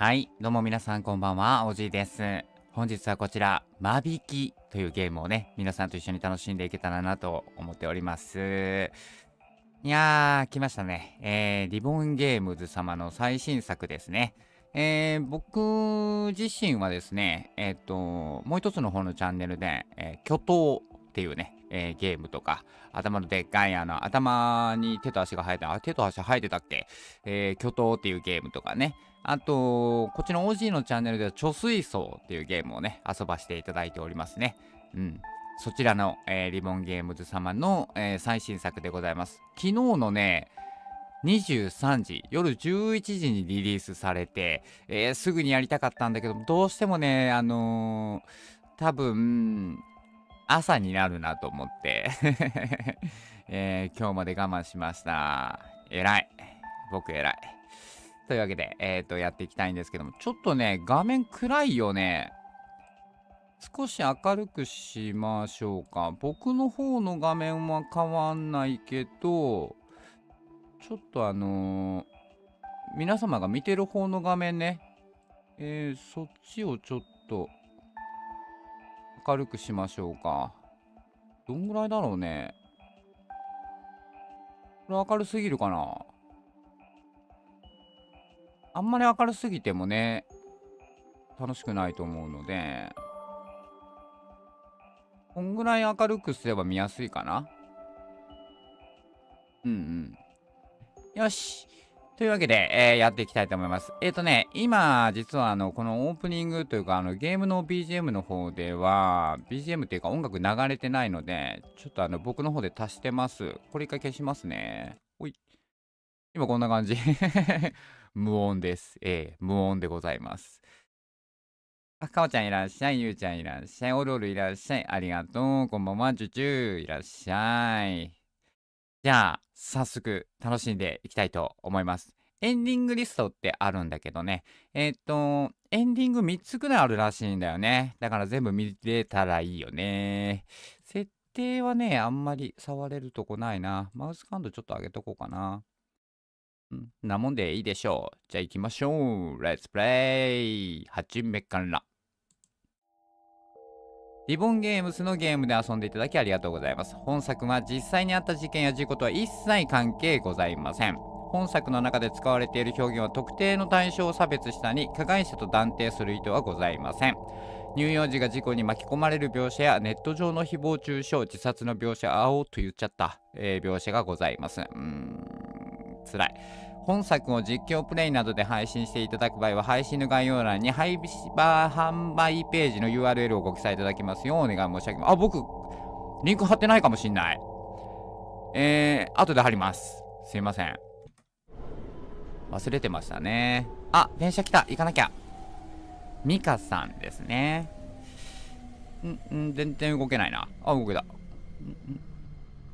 はい、どうも皆さんこんばんは、おじいです。本日はこちら、間引きというゲームをね、皆さんと一緒に楽しんでいけたらなと思っております。いやー、来ましたね。えー、リボンゲームズ様の最新作ですね。えー、僕自身はですね、えっ、ー、と、もう一つの方のチャンネルで、えー、巨頭っていうね、えー、ゲームとか、頭のでっかいあの、頭に手と足が生えた、あ、手と足生えてたっけえー、巨頭っていうゲームとかね。あと、こっちの OG のチャンネルでは、貯水槽っていうゲームをね、遊ばせていただいておりますね。うん。そちらの、えー、リボンゲームズ様の、えー、最新作でございます。昨日のね、23時、夜11時にリリースされて、えー、すぐにやりたかったんだけど、どうしてもね、あのー、多分、朝になるなと思って えー、今日まで我慢しました。偉い。僕偉い。というわけで、えっ、ー、と、やっていきたいんですけども、ちょっとね、画面暗いよね。少し明るくしましょうか。僕の方の画面は変わんないけど、ちょっとあのー、皆様が見てる方の画面ね、えー、そっちをちょっと明るくしましょうか。どんぐらいだろうね。これ明るすぎるかな。あんまり明るすぎてもね、楽しくないと思うので、こんぐらい明るくすれば見やすいかな。うんうん。よし。というわけで、えー、やっていきたいと思います。えっ、ー、とね、今、実はあの、このオープニングというか、あの、ゲームの BGM の方では、BGM というか音楽流れてないので、ちょっとあの、僕の方で足してます。これ一回消しますね。ほい。今こんな感じ。無音です。ええー、無音でございます。あ、かおちゃんいらっしゃい。ゆうちゃんいらっしゃい。おるおるいらっしゃい。ありがとう。こんばんは。じゅじゅいらっしゃい。じゃあ、早速楽しんでいきたいと思います。エンディングリストってあるんだけどね。えっ、と、エンディング3つくらいあるらしいんだよね。だから全部見れたらいいよね。設定はね、あんまり触れるとこないな。マウス感度ちょっと上げとこうかな。んなもんでいいでしょう。じゃあ行きましょう。レッツプレイ始めから。リボンゲームスのゲームで遊んでいただきありがとうございます。本作は実際にあった事件や事故とは一切関係ございません。本作の中で使われている表現は特定の対象を差別したり、加害者と断定する意図はございません。乳幼児が事故に巻き込まれる描写やネット上の誹謗中傷、自殺の描写、あおと言っちゃった、えー、描写がございます。うーん、辛い。本作を実況プレイなどで配信していただく場合は、配信の概要欄に配販売ページの URL をご記載いただきますようお願い申し上げます。あ、僕、リンク貼ってないかもしんない。えー、後で貼ります。すいません。忘れてましたね。あ、電車来た。行かなきゃ。ミカさんですね。ん、ん、全然動けないな。あ、動けた。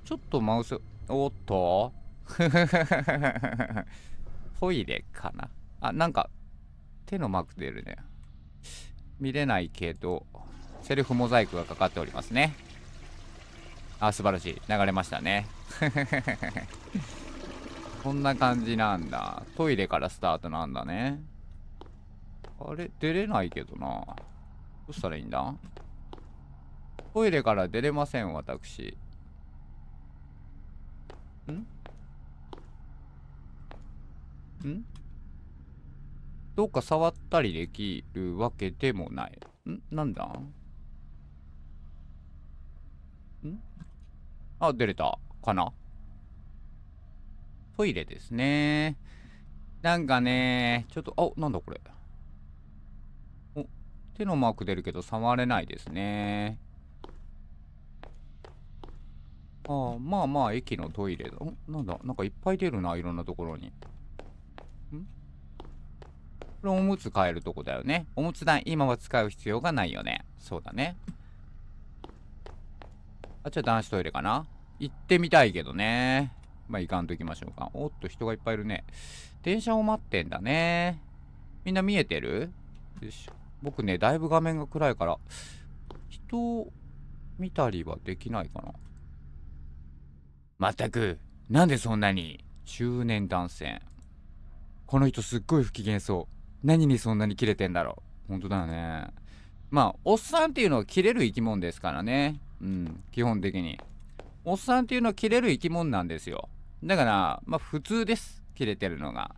ちょっとマウス、おっと トイレかなあ、なんか、手のマーク出るね。見れないけど、セルフモザイクがかかっておりますね。あ、素晴らしい。流れましたね。こんな感じなんだ。トイレからスタートなんだね。あれ出れないけどな。どうしたらいいんだトイレから出れません、私。んんどうか触ったりできるわけでもない。んなんだんあ、出れた。かなトイレですね。なんかね、ちょっと、あ、なんだこれ。お、手のマーク出るけど触れないですね。ああ、まあまあ、駅のトイレだ。んなんだなんかいっぱい出るな、いろんなところに。これおむつ変えるとこだよね。おむつ台、今は使う必要がないよね。そうだね。あっちは男子トイレかな行ってみたいけどね。まあ、行かんと行きましょうか。おっと、人がいっぱいいるね。電車を待ってんだね。みんな見えてるよし僕ね、だいぶ画面が暗いから、人を見たりはできないかな。まったく、なんでそんなに中年男性。この人すっごい不機嫌そう。何にそんなにキレてんだろう本当だよねまあおっさんっていうのはキレる生き物ですからねうん基本的におっさんっていうのはキレる生き物なんですよだからまあ普通ですキレてるのが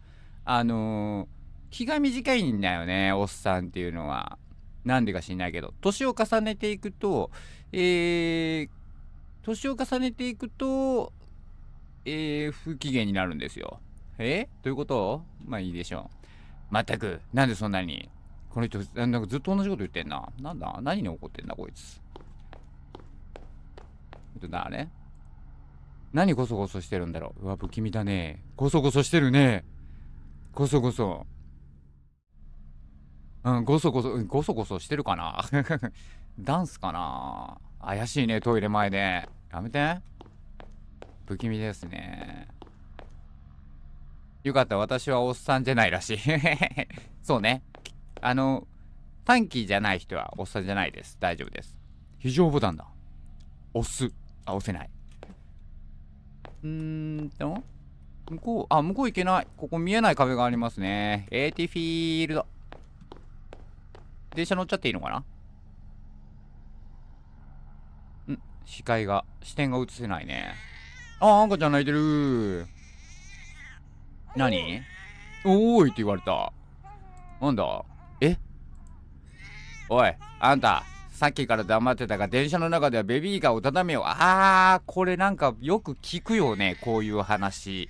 あのー、気が短いんだよねおっさんっていうのはなんでか知んないけど年を重ねていくとえー、年を重ねていくとえー、不機嫌になるんですよえどういうことまあいいでしょう全く、なんでそんなに。この人、なんかずっと同じこと言ってんな。なんだ何に怒ってんだ、こいつ。っと、だれ何ゴそゴそしてるんだろう。うわ、不気味だね。ゴそゴそしてるね。ゴそゴそ。うん、ごそごそ、ごそごそしてるかな ダンスかな怪しいね、トイレ前で。やめて。不気味ですね。よかった。私はおっさんじゃないらしい。そうね。あの、短期じゃない人はおっさんじゃないです。大丈夫です。非常ボタンだ。押す。あ、押せない。うーんと、向こう、あ、向こう行けない。ここ見えない壁がありますね。エーティフィールド。電車乗っちゃっていいのかなん視界が、視点が映せないね。あ、赤ちゃん泣いてる何おーいって言われた。なんだえおい、あんた、さっきから黙ってたが、電車の中ではベビーカーを畳めよ。あー、これなんかよく聞くよね、こういう話。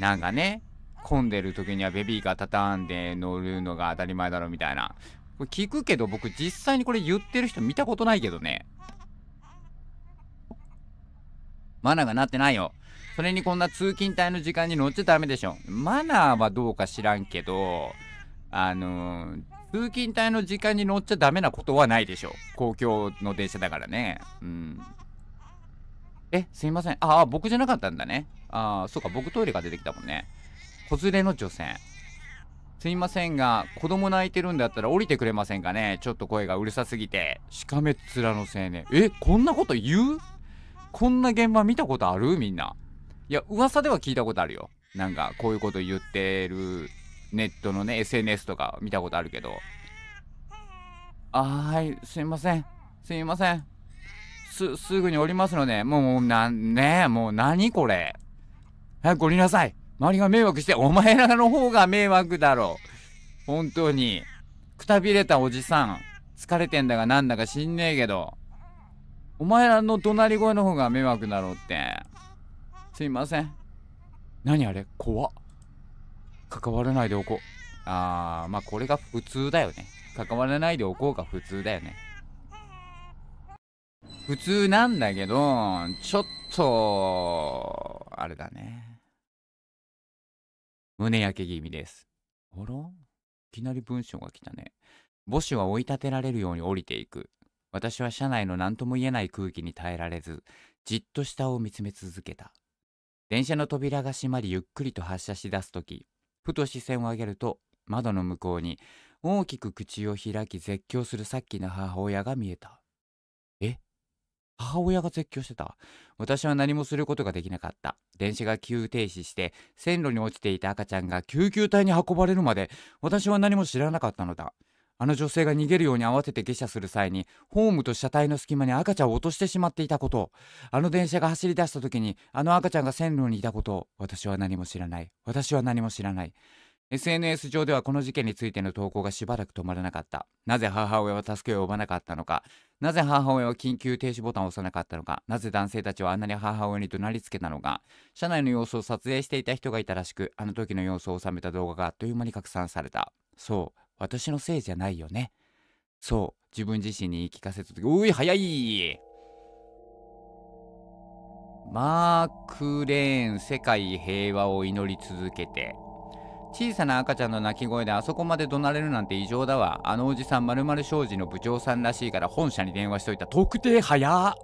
なんかね、混んでる時にはベビーカー畳んで乗るのが当たり前だろみたいな。これ聞くけど、僕実際にこれ言ってる人見たことないけどね。マナーがなってないよ。それにこんな通勤帯の時間に乗っちゃダメでしょ。マナーはどうか知らんけど、あのー、通勤帯の時間に乗っちゃダメなことはないでしょ。公共の電車だからね。うん。え、すいません。ああ、僕じゃなかったんだね。ああ、そうか、僕トイレが出てきたもんね。子連れの女性。すいませんが、子供泣いてるんだったら降りてくれませんかねちょっと声がうるさすぎて。しかめっ面の青年。え、こんなこと言うこんな現場見たことあるみんな。いや噂では聞いたことあるよなんかこういうこと言ってるネットのね SNS とか見たことあるけどあはいすいませんすいませんすすぐにおりますので、もうなねもう何これ早く降りなさい周りが迷惑してお前らの方が迷惑だろ本当にくたびれたおじさん疲れてんだがなんだか知んねえけどお前らの怒鳴り声の方が迷惑だろって。すいません。何あれ怖関わらないでおこう。あー、まあこれが普通だよね。関わらないでおこうが普通だよね。普通なんだけど、ちょっと、あれだね。胸焼け気味です。あらいきなり文章が来たね。母子は追い立てられるように降りていく。私は車内の何とも言えない空気に耐えられず、じっと下を見つめ続けた。電車の扉が閉まりゆっくりと発車しだす時ふと視線を上げると窓の向こうに大きく口を開き絶叫するさっきの母親が見えたえ母親が絶叫してた私は何もすることができなかった電車が急停止して線路に落ちていた赤ちゃんが救急隊に運ばれるまで私は何も知らなかったのだあの女性が逃げるように慌てて下車する際にホームと車体の隙間に赤ちゃんを落としてしまっていたことあの電車が走り出した時にあの赤ちゃんが線路にいたことを私は何も知らない私は何も知らない SNS 上ではこの事件についての投稿がしばらく止まらなかったなぜ母親は助けを呼ばなかったのかなぜ母親は緊急停止ボタンを押さなかったのかなぜ男性たちはあんなに母親に怒鳴りつけたのか車内の様子を撮影していた人がいたらしくあの時の様子を収めた動画があっという間に拡散されたそう私のせいじゃないよね。そう、自分自身に言い聞かせた時、おい、早いマーク・レーン世界平和を祈り続けて小さな赤ちゃんの泣き声であそこまで怒鳴れるなんて異常だわあのおじさんまる商事の部長さんらしいから本社に電話しといた特定早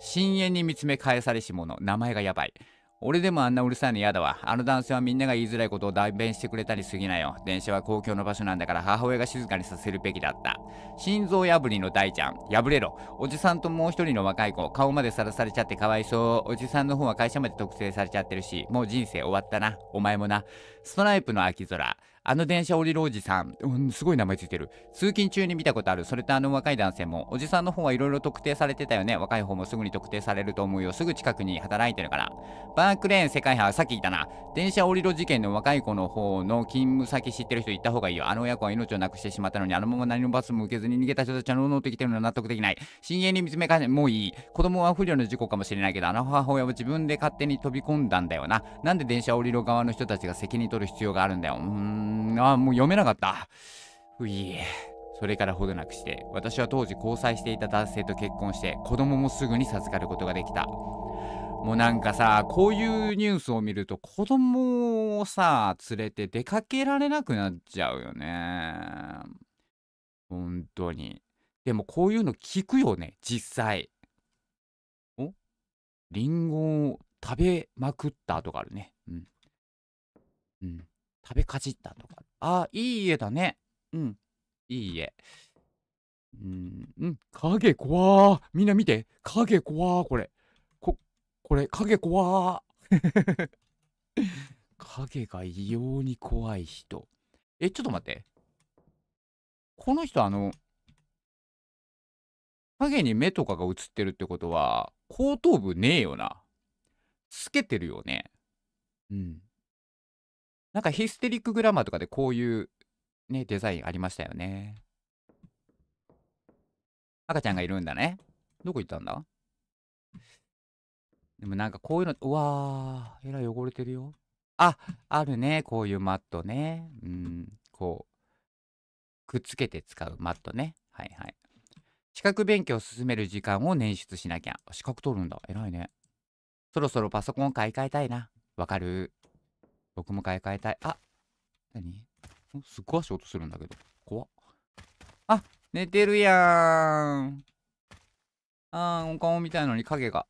深淵に見つめ返されし者名前がやばい俺でもあんなうるさいの嫌だわ。あの男性はみんなが言いづらいことを代弁してくれたりすぎなよ。電車は公共の場所なんだから母親が静かにさせるべきだった。心臓破りの大ちゃん、破れろ。おじさんともう一人の若い子、顔までさらされちゃってかわいそう。おじさんの方は会社まで特定されちゃってるし、もう人生終わったな。お前もな。ストライプの秋空。あの電車降りるおじさん、うん、すごい名前ついてる。通勤中に見たことある。それとあの若い男性も、おじさんの方はいろいろ特定されてたよね。若い方もすぐに特定されると思うよ。すぐ近くに働いてるから。バークレーン世界派、さっき言ったな。電車降りろ事件の若い子の方の勤務先知ってる人行った方がいいよ。あの親子は命をなくしてしまったのに、あのまま何の罰も受けずに逃げた人たちはのうのうときてるのは納得できない。深淵に見つめかね、もういい。子供は不慮の事故かもしれないけど、あの母親は自分で勝手に飛び込んだんだよな。なんで電車降りろ側の人たちが責任取る必要があるんだよ。うーん。ああ、もう読めなかった。ういそれからほどなくして、私は当時交際していた男性と結婚して、子供もすぐに授かることができた。もうなんかさ、こういうニュースを見ると子供をさ、連れて出かけられなくなっちゃうよね。本当に。でもこういうの聞くよね、実際。おリンゴを食べまくったとかあるね。うん。うん。食べかじったとか。あ、いい家だね。うん、いい家。うん、うん、影怖ー。みんな見て。影怖ー、これ。こ、これ、影怖ー。影 が異様に怖い人。え、ちょっと待って。この人、あの、影に目とかが映ってるってことは、後頭部ねえよな。透けてるよね。うん。なんかヒステリックグラマーとかでこういうね、デザインありましたよね。赤ちゃんがいるんだね。どこ行ったんだでもなんかこういうの、うわー、えらい汚れてるよ。あ、あるね、こういうマットね。うん、こう、くっつけて使うマットね。はいはい。資格勉強を進める時間を捻出しなきゃ。資格取るんだ。偉いね。そろそろパソコン買い替えたいな。わかる。僕も買い替えたい。あ何すっごい足音するんだけど。怖っ。あ寝てるやん。あー、お顔みたいのに影が。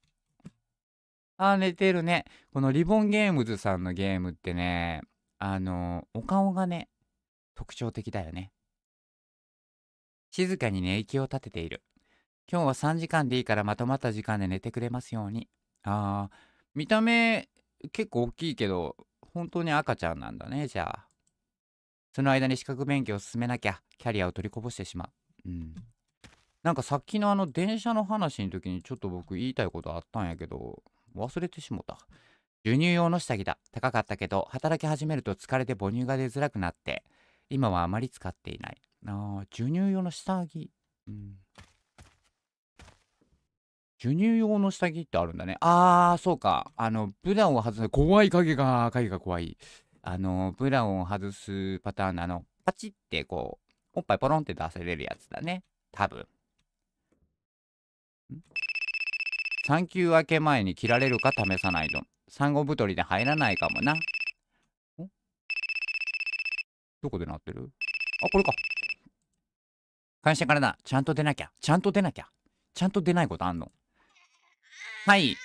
あー、寝てるね。このリボンゲームズさんのゲームってね、あのー、お顔がね、特徴的だよね。静かに寝息を立てている。今日は3時間でいいからまとまった時間で寝てくれますように。あー、見た目結構大きいけど、本当に赤ちゃんなんだね、じゃあ。その間に資格勉強を進めなきゃ、キャリアを取りこぼしてしまう。うん。なんかさっきのあの電車の話の時にちょっと僕言いたいことあったんやけど、忘れてしもた。授乳用の下着だ。高かったけど、働き始めると疲れて母乳が出づらくなって、今はあまり使っていない。ああ、授乳用の下着。うん。授乳用の下着ってあるんだね。あー、そうか。あの、ブランを外す、怖い影が、影が怖い。あの、ブランを外すパターンなの、パチってこう、おっぱいポロンって出せれるやつだね。多分。産休明け前に切られるか試さないと。産後太りで入らないかもな。どこで鳴ってるあ、これか。会社からだ。ちゃんと出なきゃ。ちゃんと出なきゃ。ちゃんと出ないことあんのはい。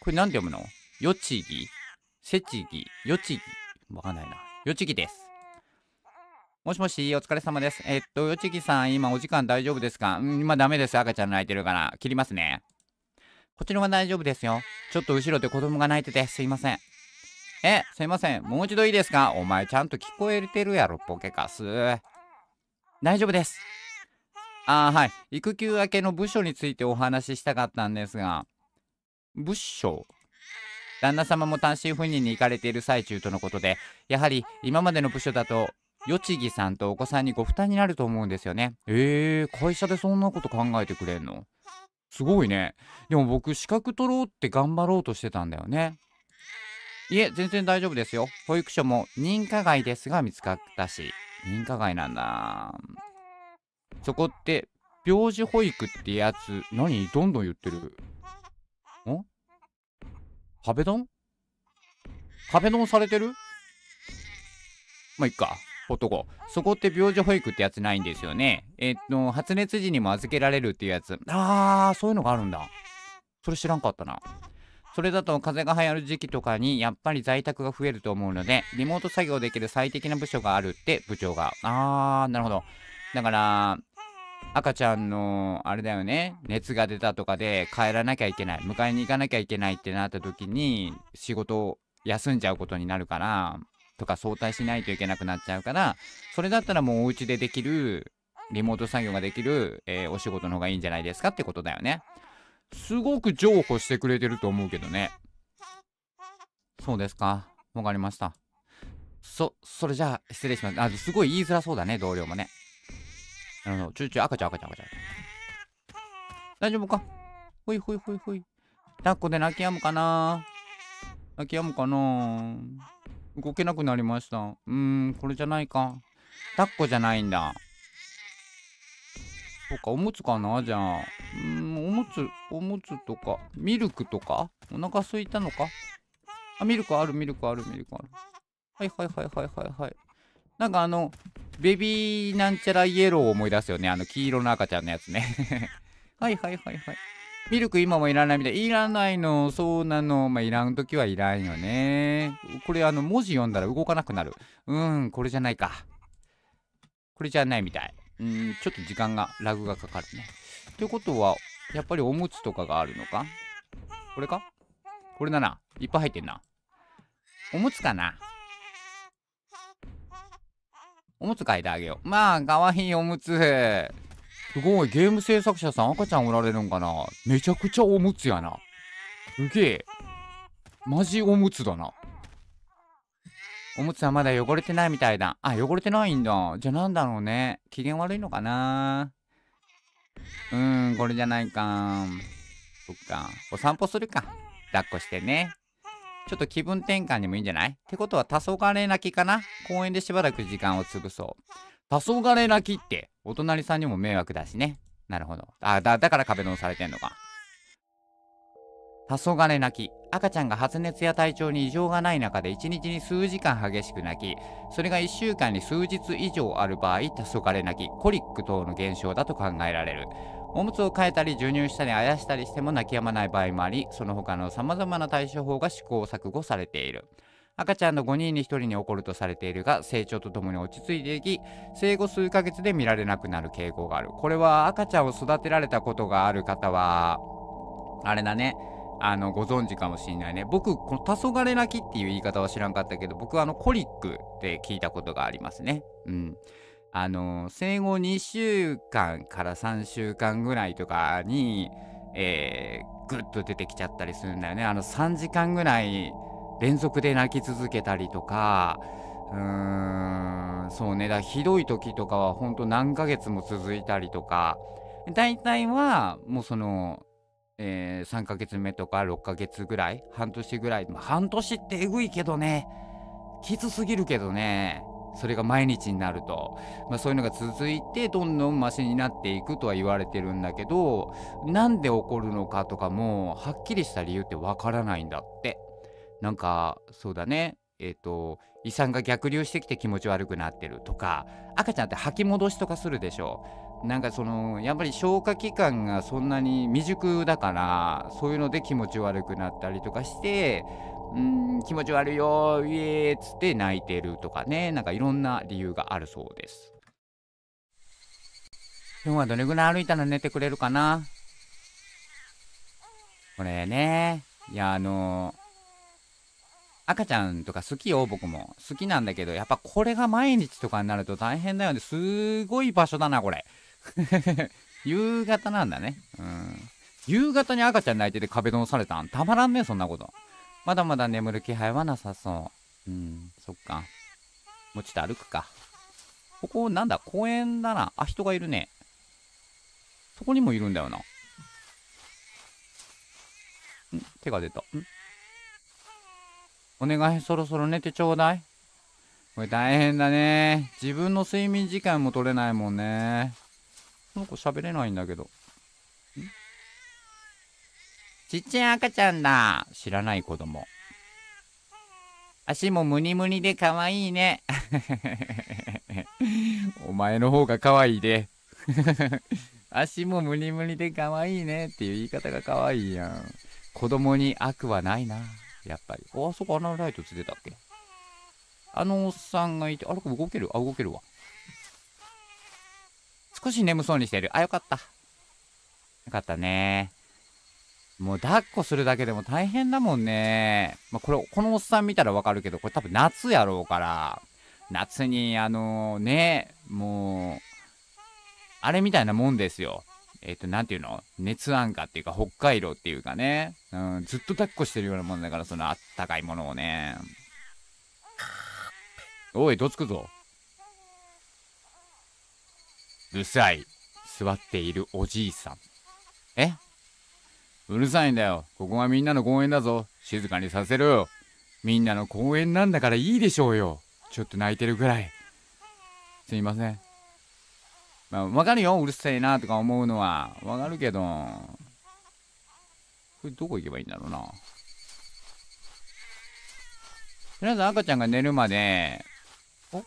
これ何て読むのよちぎせちぎよちぎわかんないな。よちぎです。もしもし、お疲れ様です。えっと、よちぎさん、今お時間大丈夫ですかうん、今ダメです。赤ちゃん泣いてるから。切りますね。こちらは大丈夫ですよ。ちょっと後ろで子供が泣いてて、すいません。え、すいません。もう一度いいですかお前ちゃんと聞こえてるやろ、ポケカス。大丈夫です。あはい。育休明けの部署についてお話ししたかったんですが、仏性旦那様も単身赴任に行かれている最中とのことでやはり今までの部署だとよちぎさんとお子さんにご負担になると思うんですよねえー、会社でそんなこと考えてくれんのすごいねでも僕資格取ろうって頑張ろうとしてたんだよねいえ全然大丈夫ですよ保育所も認可外ですが見つかったし認可外なんだそこって病児保育ってやつ何どんどん言ってる壁ドン壁ドンされてるまあ、いっか。男。そこって病児保育ってやつないんですよね。えー、っと、発熱時にも預けられるっていうやつ。あー、そういうのがあるんだ。それ知らんかったな。それだと風邪が流行る時期とかにやっぱり在宅が増えると思うので、リモート作業できる最適な部署があるって部長が。あー、なるほど。だから、赤ちゃんのあれだよね熱が出たとかで帰らなきゃいけない迎えに行かなきゃいけないってなった時に仕事を休んじゃうことになるからとか早退しないといけなくなっちゃうからそれだったらもうお家でできるリモート作業ができる、えー、お仕事の方がいいんじゃないですかってことだよねすごく譲歩してくれてると思うけどねそうですかわかりましたそそれじゃあ失礼しますあすごい言いづらそうだね同僚もねあの、ちょちょ、赤ちゃん、赤ちゃん、赤ちゃん。大丈夫かほいほいほいほい。抱っこで泣き止むかな泣き止むかな動けなくなりました。うーん、これじゃないか。抱っこじゃないんだ。そっか、おむつかなじゃあ。うん、おむつ、おむつとか、ミルクとかお腹すいたのかあ、ミルクある、ミルクある、ミルクある。はいはいはいはいはいはい。なんかあの、ベビーなんちゃらイエローを思い出すよね。あの、黄色の赤ちゃんのやつね。はいはいはいはい。ミルク今もいらないみたい。いらないの。そうなの。まあ、いらんときはいらんよね。これ、あの、文字読んだら動かなくなる。うん、これじゃないか。これじゃないみたい。うん、ちょっと時間が、ラグがかかるね。ということは、やっぱりおむつとかがあるのかこれかこれだな。いっぱい入ってんな。おむつかなおむつ変えてあげよう。まあ、かわいいおむつ。すごい、ゲーム制作者さん赤ちゃんおられるんかなめちゃくちゃおむつやな。すげえ。マジおむつだな。おむつはまだ汚れてないみたいだ。あ、汚れてないんだ。じゃあなんだろうね。機嫌悪いのかなうーん、これじゃないか。そっか。お散歩するか。抱っこしてね。ちょっと気分転換にもいいんじゃないってことは、黄昏泣きかな公園でしばらく時間を潰そう。黄昏泣きって、お隣さんにも迷惑だしね。なるほど。あ、だ、だから壁ドンされてんのか。黄昏泣き。赤ちゃんが発熱や体調に異常がない中で1日に数時間激しく泣き、それが1週間に数日以上ある場合、黄昏泣き、コリック等の現象だと考えられる。おむつを変えたり授乳したりあやしたりしても泣き止まない場合もありその他のさまざまな対処法が試行錯誤されている赤ちゃんの5人に1人に起こるとされているが成長とともに落ち着いていき生後数ヶ月で見られなくなる傾向があるこれは赤ちゃんを育てられたことがある方はあれだねあのご存知かもしれないね僕この「黄昏泣き」っていう言い方は知らんかったけど僕はあのコリックって聞いたことがありますねうんあの生後2週間から3週間ぐらいとかに、えー、ぐっと出てきちゃったりするんだよねあの3時間ぐらい連続で泣き続けたりとかうーんそうねだひどい時とかはほんと何ヶ月も続いたりとか大体はもうその、えー、3ヶ月目とか6ヶ月ぐらい半年ぐらい、まあ、半年ってえぐいけどねきつすぎるけどねそれが毎日になると、まあ、そういうのが続いてどんどんマシになっていくとは言われてるんだけどなんで起こるのかとかもはっきりした理由ってわからないんだってなんかそうだねえっ、ー、と胃酸が逆流してきて気持ち悪くなってるとか赤ちゃんって吐き戻しとかするでしょなんかそのやっぱり消化器官がそんなに未熟だからそういうので気持ち悪くなったりとかしてうん気持ち悪いよイエーっつって泣いてるとかねなんかいろんな理由があるそうです今日はどれぐらい歩いたら寝てくれるかなこれねいやあの赤ちゃんとか好きよ、僕も。好きなんだけど、やっぱこれが毎日とかになると大変だよね。すごい場所だな、これ。夕方なんだね。うん。夕方に赤ちゃん泣いてて壁ドンされたんたまらんね、そんなこと。まだまだ眠る気配はなさそう。うん、そっか。もうちょっと歩くか。ここ、なんだ、公園だな。あ、人がいるね。そこにもいるんだよな。ん手が出た。んお願い、そろそろ寝てちょうだい。これ大変だね。自分の睡眠時間も取れないもんね。この子喋れないんだけど。ちっちゃい赤ちゃんだ。知らない子供。足もムニムニで可愛いね。お前の方が可愛いで。足もムニムニで可愛いねっていう言い方が可愛いやん。子供に悪はないな。やっぱり。あ、そこあのライトつけたっけあのおっさんがいて、あれ動けるあ、動けるわ。少し眠そうにしてる。あ、よかった。よかったねもう抱っこするだけでも大変だもんね。まあ、これ、このおっさん見たらわかるけど、これ多分夏やろうから、夏に、あのー、ね、もう、あれみたいなもんですよ。えっ、ー、と、なんていうの熱安価っていうか、北海道っていうかね、うん、ずっと抱っこしてるようなもんだから、そのあったかいものをね。おい、どつくぞ。うるさい。座っているおじいさん。えうるさいんだよ。ここがみんなの公園だぞ。静かにさせろよ。みんなの公園なんだからいいでしょうよ。ちょっと泣いてるぐらい。すいません。まあ、わかるよ。うるさいなとか思うのは。わかるけど。これどこ行けばいいんだろうな。とりあえず赤ちゃんが寝るまで、お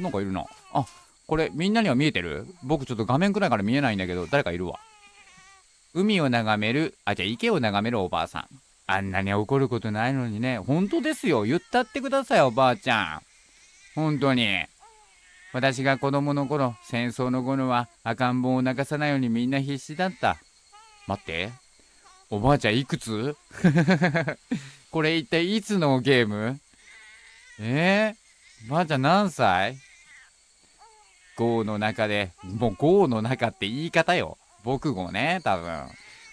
なんかいるな。あ、これみんなには見えてる僕ちょっと画面くらいから見えないんだけど、誰かいるわ。海を眺める、あ、じゃあ池を眺めるおばあさん。あんなに怒ることないのにね、本当ですよ。言ったってください、おばあちゃん。本当に。私が子供の頃、戦争の頃は赤ん坊を泣かさないようにみんな必死だった。待って。おばあちゃんいくつ これ一体いつのゲームえー、おばあちゃん何歳 ?5 の中で、もう5の中って言い方よ。僕語ね、多分。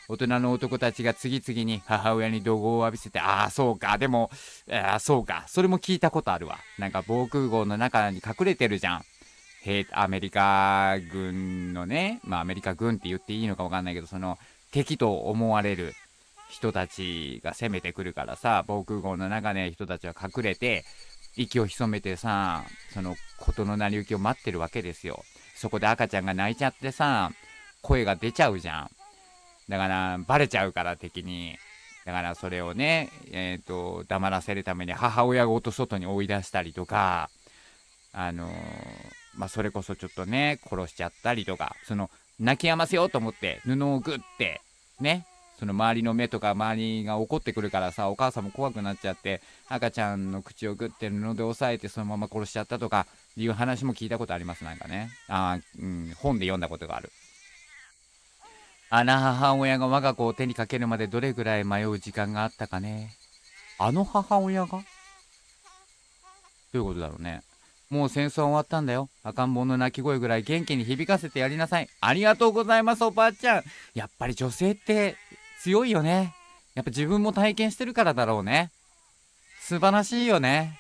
大人の男たちが次々に母親に怒号を浴びせて、ああ、そうか、でも、ああ、そうか、それも聞いたことあるわ。なんか防空壕の中に隠れてるじゃん。兵、アメリカ軍のね、まあアメリカ軍って言っていいのかわかんないけど、その敵と思われる人たちが攻めてくるからさ、防空壕の中で人たちは隠れて、息を潜めてさ、その事の成り行きを待ってるわけですよ。そこで赤ちゃんが泣いちゃってさ、声が出ちゃうじゃん。だから、バレちゃうから敵に。だからそれをね、えっ、ー、と、黙らせるために母親ごと外に追い出したりとか、あのー、まあ、それこそちょっとね、殺しちゃったりとか、その、泣き止ませようと思って布をグッて、ね、その周りの目とか周りが怒ってくるからさ、お母さんも怖くなっちゃって、赤ちゃんの口をグッて布で押さえてそのまま殺しちゃったとか、いう話も聞いたことあります、なんかね。あうん、本で読んだことがある。あの母親が我が子を手にかけるまでどれぐらい迷う時間があったかね。あの母親がどういうことだろうね。もう戦争終わったんだよ。赤ん坊の泣き声ぐらい元気に響かせてやりなさい。ありがとうございます、おばあちゃん。やっぱり女性って強いよね。やっぱ自分も体験してるからだろうね。素晴らしいよね。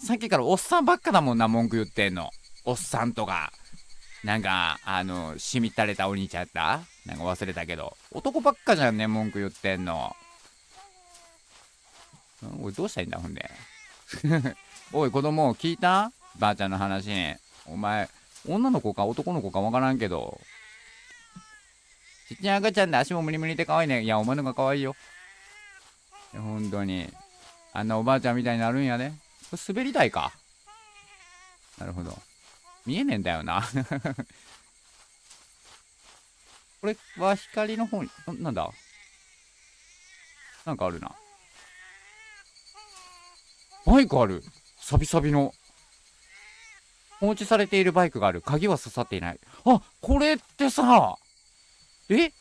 さっきからおっさんばっかだもんな、文句言ってんの。おっさんとか。なんか、あの、しみったれたお兄ちゃんったなんか忘れたけど。男ばっかじゃんね、文句言ってんの。んい、どうしたいんだ、ほんで。おい、子供、聞いたばあちゃんの話。お前、女の子か男の子かわからんけど。ちっちゃい赤ちゃんで足もムリムリで可愛いね。いや、お前のが可愛いよ。本当に。あんなおばあちゃんみたいになるんやね。これ滑り台か。なるほど。見えねえんだよな これは光の方に、ななんだなんかあるな。バイクある。サビサビの。放置されているバイクがある。鍵は刺さっていない。あ、これってさ、え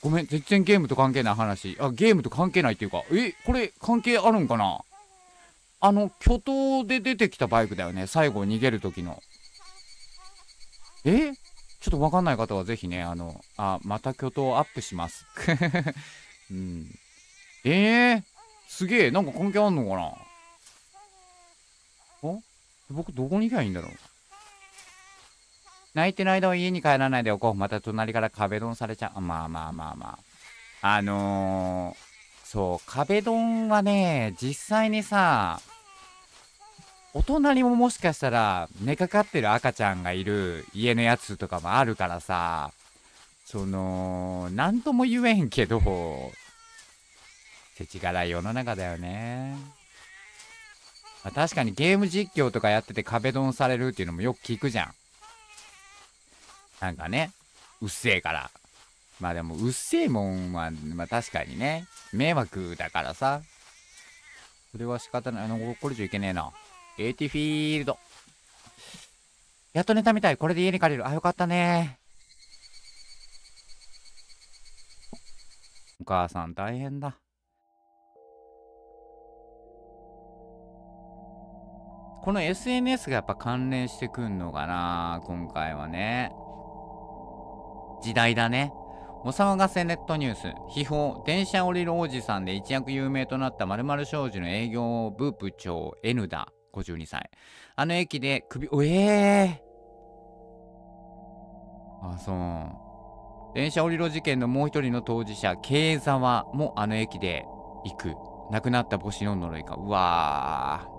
ごめん、全然ゲームと関係ない話。あ、ゲームと関係ないっていうか、え、これ関係あるんかなあの巨頭で出てきたバイクだよね最後逃げる時のえちょっと分かんない方はぜひねあのあまた巨頭アップします うんえー、すげえなんか関係あんのかなお僕どこに行けばいいんだろう泣いてる間は家に帰らないでおこうまた隣から壁ドンされちゃうまあまあまあまああのーそう、壁ドンはね、実際にさ、お隣ももしかしたら寝かかってる赤ちゃんがいる家のやつとかもあるからさ、その、なんとも言えんけど、世知辛い世の中だよね。まあ、確かにゲーム実況とかやってて壁ドンされるっていうのもよく聞くじゃん。なんかね、うっせえから。まあでも、うっせえもんは、まあ確かにね、迷惑だからさ。それは仕方ない。あの、これじゃいけねえな。エイティフィールド。やっとネタみたい。これで家に帰れる。あ、よかったね。お母さん大変だ。この SNS がやっぱ関連してくんのかな今回はね。時代だね。お騒がせネットニュース、秘宝、電車降りる王子さんで一躍有名となった〇〇商事の営業部部長、N だ、52歳。あの駅で首、ええー、あ、そう。電車降りろ事件のもう一人の当事者、慶沢もあの駅で行く。亡くなった星の呪いか。うわー。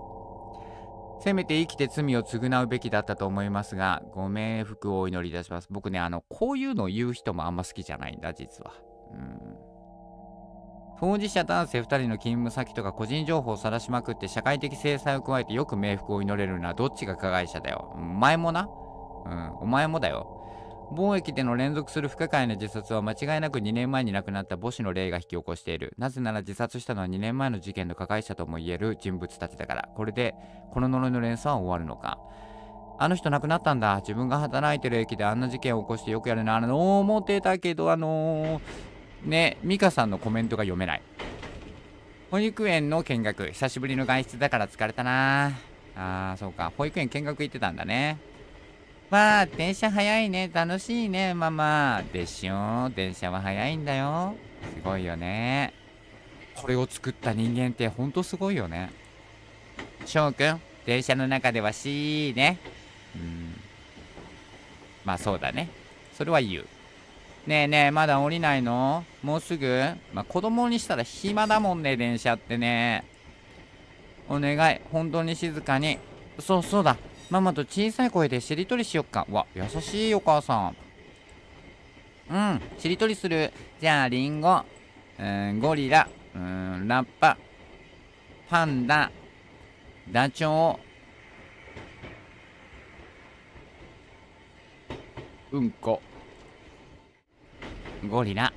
せめて生きて罪を償うべきだったと思いますが、ご冥福をお祈りいたします。僕ね、あの、こういうのを言う人もあんま好きじゃないんだ、実は。うん。当事者男性2人の勤務先とか個人情報を晒しまくって社会的制裁を加えてよく冥福を祈れるのはどっちが加害者だよ。お前もな。うん、お前もだよ。貿易での連続する不可解な自殺は間違いなく2年前に亡くなった母子の霊が引き起こしているなぜなら自殺したのは2年前の事件の加害者ともいえる人物たちだからこれでこの呪いの連鎖は終わるのかあの人亡くなったんだ自分が働いてる駅であんな事件を起こしてよくやるなあの思ってたけどあのー、ね美香さんのコメントが読めない保育園の見学久しぶりの外出だから疲れたなあーそうか保育園見学行ってたんだねわあ、電車早いね。楽しいね、ママ。でしょ電車は早いんだよ。すごいよね。これを作った人間ってほんとすごいよね。翔くん、電車の中ではしーね。うん。まあそうだね。それは言う。ねえねえ、まだ降りないのもうすぐまあ子供にしたら暇だもんね、電車ってね。お願い、本当に静かに。そう、そうだ。ママと小さい声でしりとりしよっかわ優しいお母さんうんしりとりするじゃありんごうんゴリラうんラッパパンダダチョウうんこゴリラ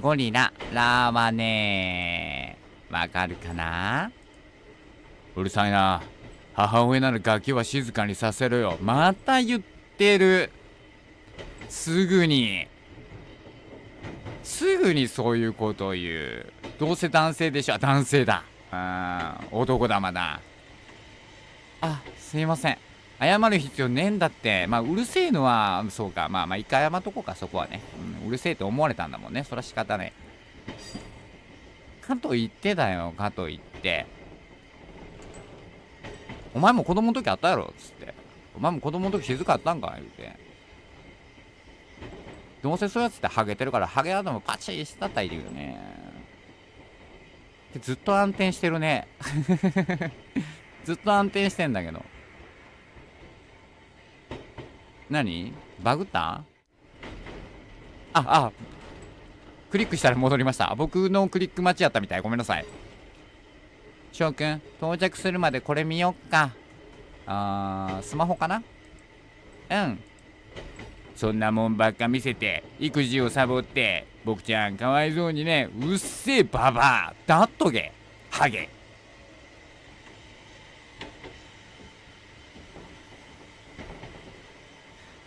ゴリララーマネーわかるかなうるさいな母親ならガキは静かにさせろよまた言ってるすぐにすぐにそういうことを言うどうせ男性でしょ男性だうん男玉だあすいません謝る必要ねえんだってまあうるせえのはそうかまあまあ一回謝っとこうかそこはね、うん、うるせえと思われたんだもんねそりゃ仕方ねえかといってだよかといってお前も子供の時あったやろつって。お前も子供の時静かあったんか言うて。どうせそうやつってハゲてるから、ハゲ頭パチしたったいるよね。で、ずっと暗転してるね。ずっと暗転してんだけど。何バグったあ、あ、クリックしたら戻りました。僕のクリック待ちやったみたい。ごめんなさい。翔くん、到着するまでこれ見よっか。あー、スマホかなうん。そんなもんばっか見せて、育児をサボって、僕ちゃんかわいそうにね、うっせえババア、だっとげ、ハゲ。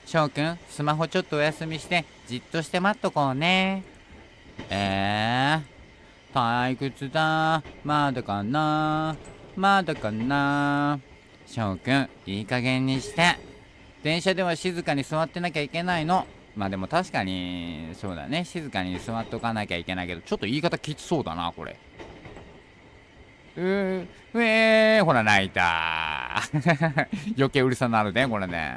翔くん、スマホちょっとお休みして、じっとして待っとこうね。えー。退屈だまだかなまだかな翔くんいい加減にして電車では静かに座ってなきゃいけないのまあでも確かにそうだね静かに座っとかなきゃいけないけどちょっと言い方きつそうだなこれうーえーほら泣いた 余計うるさなるねこれね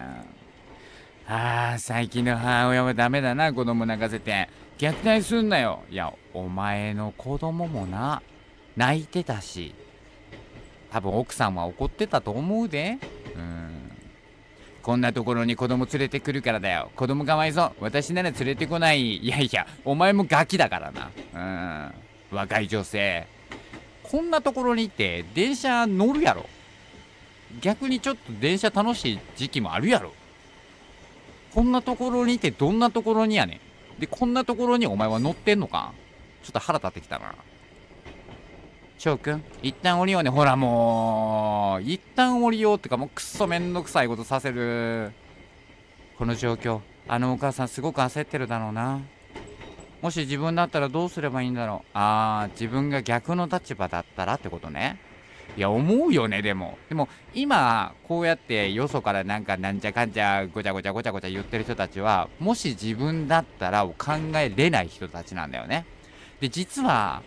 ああ最近の母親はダメだな子供泣かせて虐待すんなよいやお前の子供もな泣いてたし多分奥さんは怒ってたと思うでうんこんなところに子供連れてくるからだよ子供かわいそう私なら連れてこないいやいやお前もガキだからなうん若い女性こんなところに行って電車乗るやろ逆にちょっと電車楽しい時期もあるやろこんなところにいてどんなところにやねんで、こんなところにお前は乗ってんのかちょっと腹立ってきたな。翔くん、一旦降りようね。ほらもう、一旦降りようってか、もうくっそめんどくさいことさせる。この状況、あのお母さんすごく焦ってるだろうな。もし自分だったらどうすればいいんだろう。ああ、自分が逆の立場だったらってことね。いや思うよねでもでも今こうやってよそからなんかなんちゃかんちゃごちゃごちゃごちゃごちゃ言ってる人たちはもし自分だったらを考えれない人たちなんだよねで実は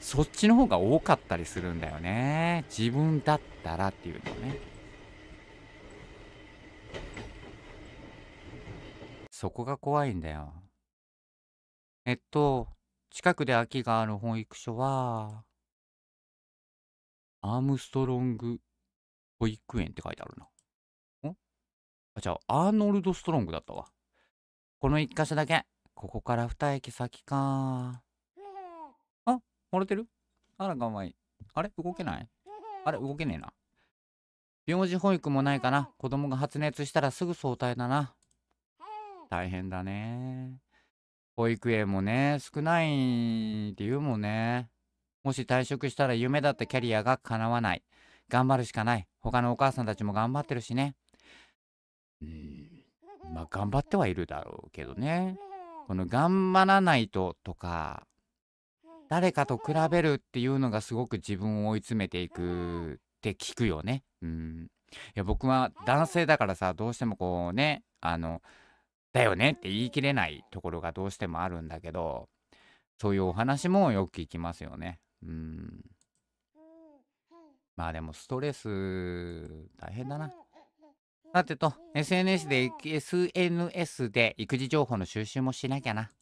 そっちの方が多かったりするんだよね自分だったらっていうのねそこが怖いんだよえっと近くで秋川の保育所はアームストロング保育園って書いてあるな。んあ、じゃあ、アーノルド・ストロングだったわ。この一箇所だけ。ここから二駅先か。あ、漏れてるあら、かわいい。あれ動けないあれ動けねえな。病児保育もないかな。子供が発熱したらすぐ早退だな。大変だね。保育園もね、少ないって言うもんね。もし退職したら夢だったキャリアが叶わない。頑張るしかない。他のお母さんたちも頑張ってるしね。うん。まあ、頑張ってはいるだろうけどね。この頑張らないととか、誰かと比べるっていうのがすごく自分を追い詰めていくって聞くよね。うん。いや、僕は男性だからさ、どうしてもこうね、あの、だよねって言い切れないところがどうしてもあるんだけど、そういうお話もよく聞きますよね。うん。まあでもストレス大変だな。さてと、SNS で、SNS で育児情報の収集もしなきゃな。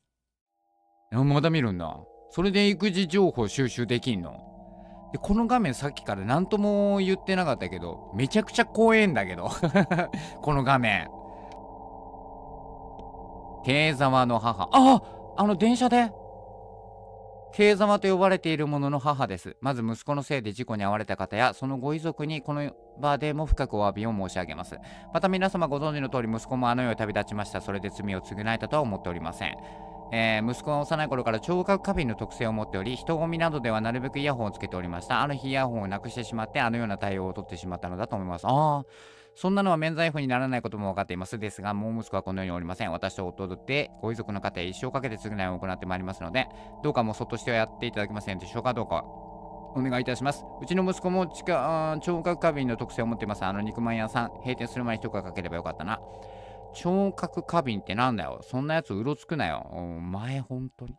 まだ見るんだ。それで育児情報収集できんのでこの画面さっきから何とも言ってなかったけど、めちゃくちゃ怖えんだけど。この画面。軽沢の母。あああの電車で慶様と呼ばれているものの母です。まず息子のせいで事故に遭われた方や、そのご遺族にこの場でも深くお詫びを申し上げます。また皆様ご存知の通り、息子もあの世へ旅立ちました。それで罪を償えたとは思っておりません。えー、息子は幼い頃から聴覚過敏の特性を持っており人混みなどではなるべくイヤホンをつけておりましたある日イヤホンをなくしてしまってあのような対応をとってしまったのだと思いますああそんなのは免罪符にならないことも分かっています。ですが、もう息子はこの世におりません。私と弟で、ご遺族の方へ一生かけて償いを行ってまいりますので、どうかもうそっとしてはやっていただけませんでしょうか、どうか。お願いいたします。うちの息子も地下、聴覚過敏の特性を持っています。あの肉まん屋さん、閉店する前に一声かければよかったな。聴覚過敏ってなんだよ。そんなやつうろつくなよ。お前、本当に。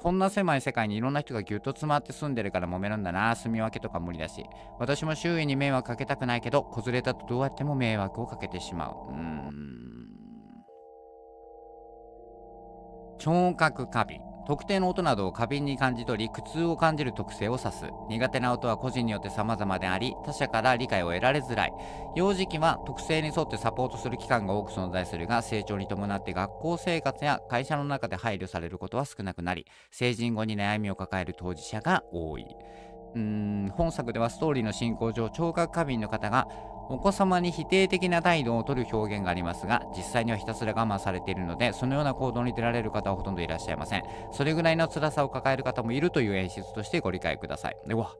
こんな狭い世界にいろんな人がぎゅっと詰まって住んでるから揉めるんだな住み分けとか無理だし私も周囲に迷惑かけたくないけど子連れだとどうやっても迷惑をかけてしまううーん聴覚過敏特定の音などを過敏に感じ取り苦痛を感じる特性を指す苦手な音は個人によって様々であり他者から理解を得られづらい幼児期は特性に沿ってサポートする機関が多く存在するが成長に伴って学校生活や会社の中で配慮されることは少なくなり成人後に悩みを抱える当事者が多いうーん本作ではストーリーの進行上聴覚過敏の方がお子様に否定的な態度をとる表現がありますが実際にはひたすら我慢されているのでそのような行動に出られる方はほとんどいらっしゃいませんそれぐらいの辛さを抱える方もいるという演出としてご理解くださいでわ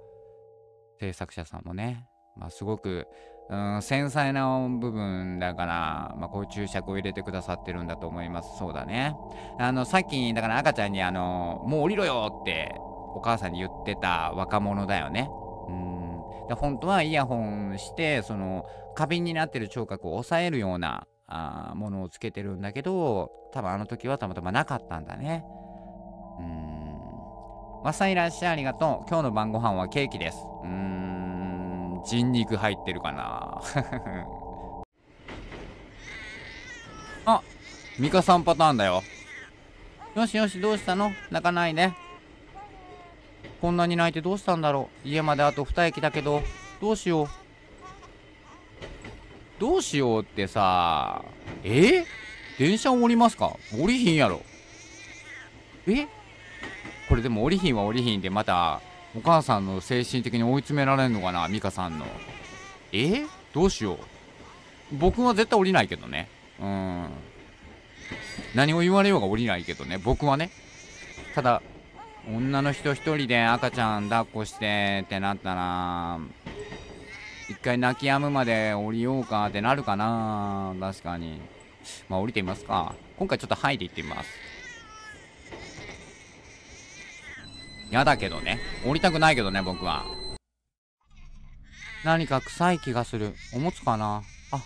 制作者さんもね、まあ、すごくうん繊細な部分だから、まあ、こういう注釈を入れてくださってるんだと思いますそうだねあのさっきだから赤ちゃんにあの「もう降りろよ」ってお母さんに言ってた若者だよね。うんで本当はイヤホンしてその過敏になってる聴覚を抑えるようなあものをつけてるんだけど多分あの時はたまたまなかったんだね。うんマサいらっしゃいありがとう。今日の晩ご飯はケーキです。うーん、人肉入ってるかな。あ、ミカさんパターンだよ。よしよし、どうしたの泣かないね。こんなに泣いてどうしたんだろう家まであと2駅だけどどうしようどうしようってさえ電車を降りますか降りひんやろえこれでも降りひんは降りひんでまたお母さんの精神的に追い詰められんのかな美香さんのえどうしよう僕は絶対降りないけどねうん何を言われようが降りないけどね僕はねただ女の人一人で赤ちゃん抱っこしてってなったら一回泣き止むまで降りようかってなるかな確かにまあ降りてみますか今回ちょっと「はい」で行ってみます嫌だけどね降りたくないけどね僕は何か臭い気がするおむつかなあ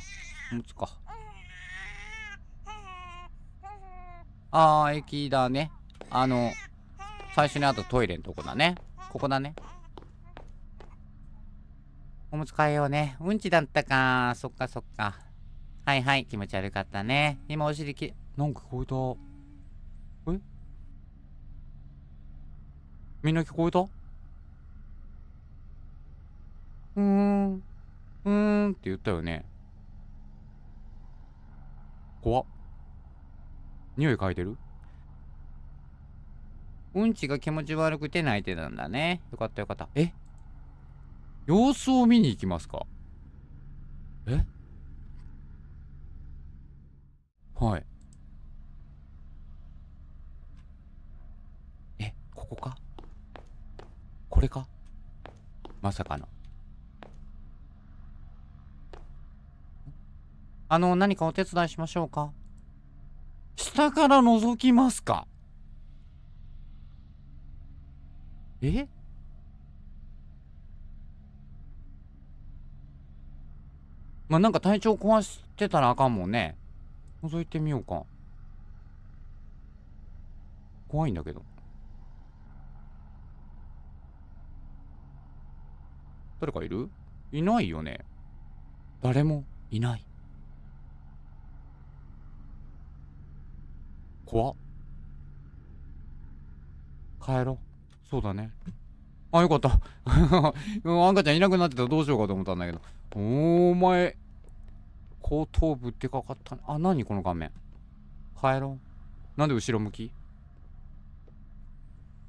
おむつかああ駅だねあの最初にあとトイレのとこだね。ここだね。おむつ変えようね。うんちだったか。そっかそっか。はいはい、気持ち悪かったね。今お尻き、なんか聞こえた。えみんな聞こえたうーん。うーんって言ったよね。怖っ。匂い嗅いでるうんちが気持ち悪くて泣いてたんだね。よかったよかった。え様子を見に行きますかえはい。え、ここかこれかまさかの。あの、何かお手伝いしましょうか下から覗きますかえまあ、なんか体調壊してたらあかんもんね。覗いてみようか。怖いんだけど。誰かいるいないよね。誰もいない。怖っ。帰ろう。そうだね。あ、よかった。あんかちゃんいなくなってたらどうしようかと思ったんだけど。お前、後頭部でかかったね。あ、なにこの画面。帰ろう。なんで後ろ向き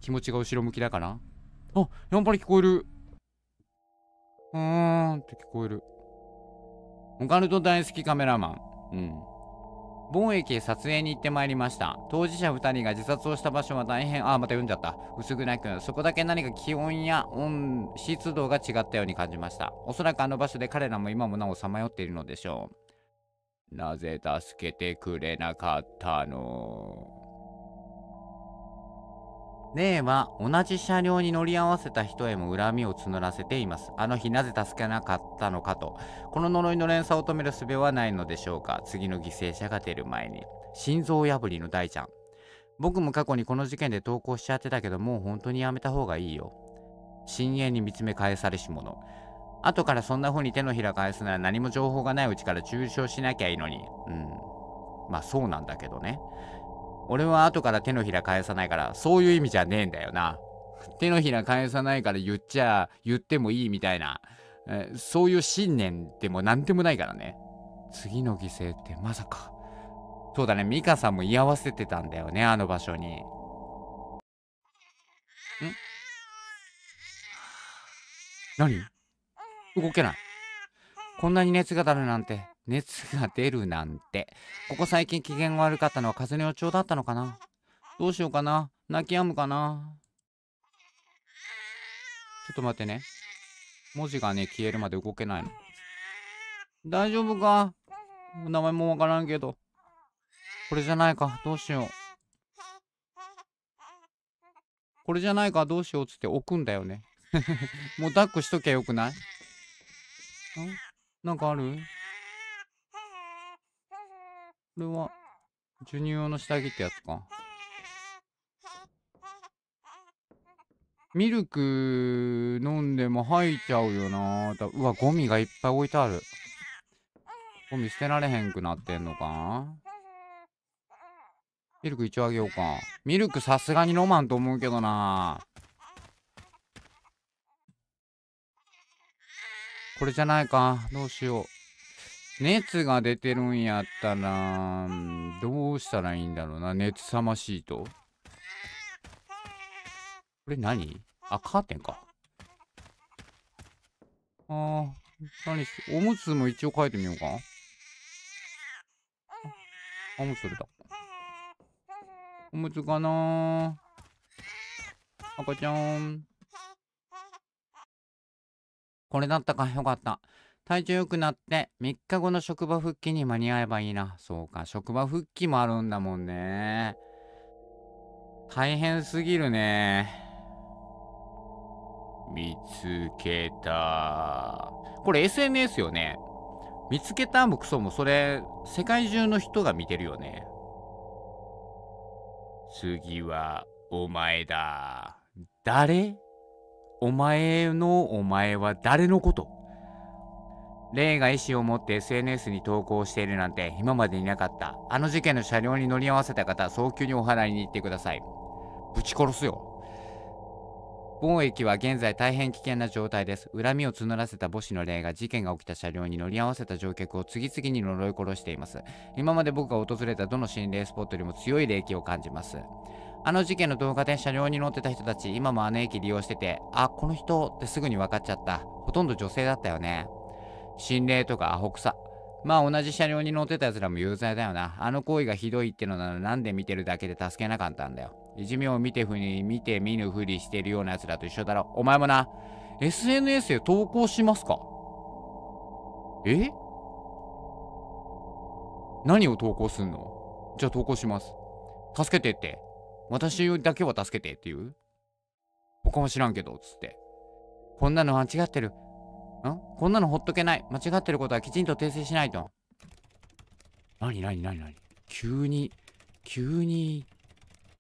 気持ちが後ろ向きだからあ、やっぱり聞こえる。うーんって聞こえる。オカルト大好きカメラマン。うん。盆駅へ撮影に行ってまいりました当事者2人が自殺をした場所は大変ああまた読んじゃった薄暗くそこだけ何か気温や温湿度が違ったように感じましたおそらくあの場所で彼らも今もなおさまよっているのでしょうなぜ助けてくれなかったの霊は同じ車両に乗り合わせた人へも恨みを募らせています。あの日なぜ助けなかったのかと。この呪いの連鎖を止める術はないのでしょうか。次の犠牲者が出る前に。心臓破りの大ちゃん。僕も過去にこの事件で投稿しちゃってたけど、もう本当にやめた方がいいよ。深淵に見つめ返されし者。後からそんな風に手のひら返すなら何も情報がないうちから中傷しなきゃいいのに。うん。まあそうなんだけどね。俺は後から手のひら返さないから、そういう意味じゃねえんだよな。手のひら返さないから言っちゃ、言ってもいいみたいな、えそういう信念でも何でもないからね。次の犠牲ってまさか。そうだね、美香さんも居合わせてたんだよね、あの場所に。ん何動けない。こんなに熱が出るなんて。熱が出るなんて。ここ最近機嫌悪かったのは風の予兆だったのかなどうしようかな泣き止むかなちょっと待ってね。文字がね、消えるまで動けないの。大丈夫か名前もわからんけど。これじゃないか。どうしよう。これじゃないか。どうしようっつって置くんだよね。もう抱っこしときゃよくないんなんかあるこれは、授乳用の下着ってやつか。ミルク飲んでも吐いちゃうよなだうわ、ゴミがいっぱい置いてある。ゴミ捨てられへんくなってんのかミルク一応あげようか。ミルクさすがに飲まんと思うけどなこれじゃないか。どうしよう。熱が出てるんやったら、どうしたらいいんだろうな。熱さまシート。これ何あ、カーテンか。あー、何し、おむつも一応変えてみようか。あ、おむつ取れた。おむつかな赤ちゃん。これだったか、よかった。体調良くなって3日後の職場復帰に間に合えばいいな。そうか、職場復帰もあるんだもんね。大変すぎるね。見つけた。これ SNS よね。見つけたもクソもそれ、世界中の人が見てるよね。次はお前だ。誰お前のお前は誰のこと霊が意思を持って SNS に投稿しているなんて今までいなかった。あの事件の車両に乗り合わせた方、早急にお払いに行ってください。ぶち殺すよ。某駅は現在大変危険な状態です。恨みを募らせた母子の霊が事件が起きた車両に乗り合わせた乗客を次々に呪い殺しています。今まで僕が訪れたどの心霊スポットよりも強い霊気を感じます。あの事件の動画で車両に乗ってた人たち、今もあの駅利用してて、あ、この人ってすぐに分かっちゃった。ほとんど女性だったよね。心霊とかアホさ。まあ同じ車両に乗ってた奴らも有罪だよな。あの行為がひどいってのならなんで見てるだけで助けなかったんだよ。いじめを見てふに、見て見ぬふりしてるような奴らと一緒だろ。お前もな、SNS で投稿しますかえ何を投稿すんのじゃあ投稿します。助けてって。私だけは助けてって言う他は知らんけど、つって。こんなの間違ってる。んこんなのほっとけない。間違ってることはきちんと訂正しないと。なになになになに急に、急に、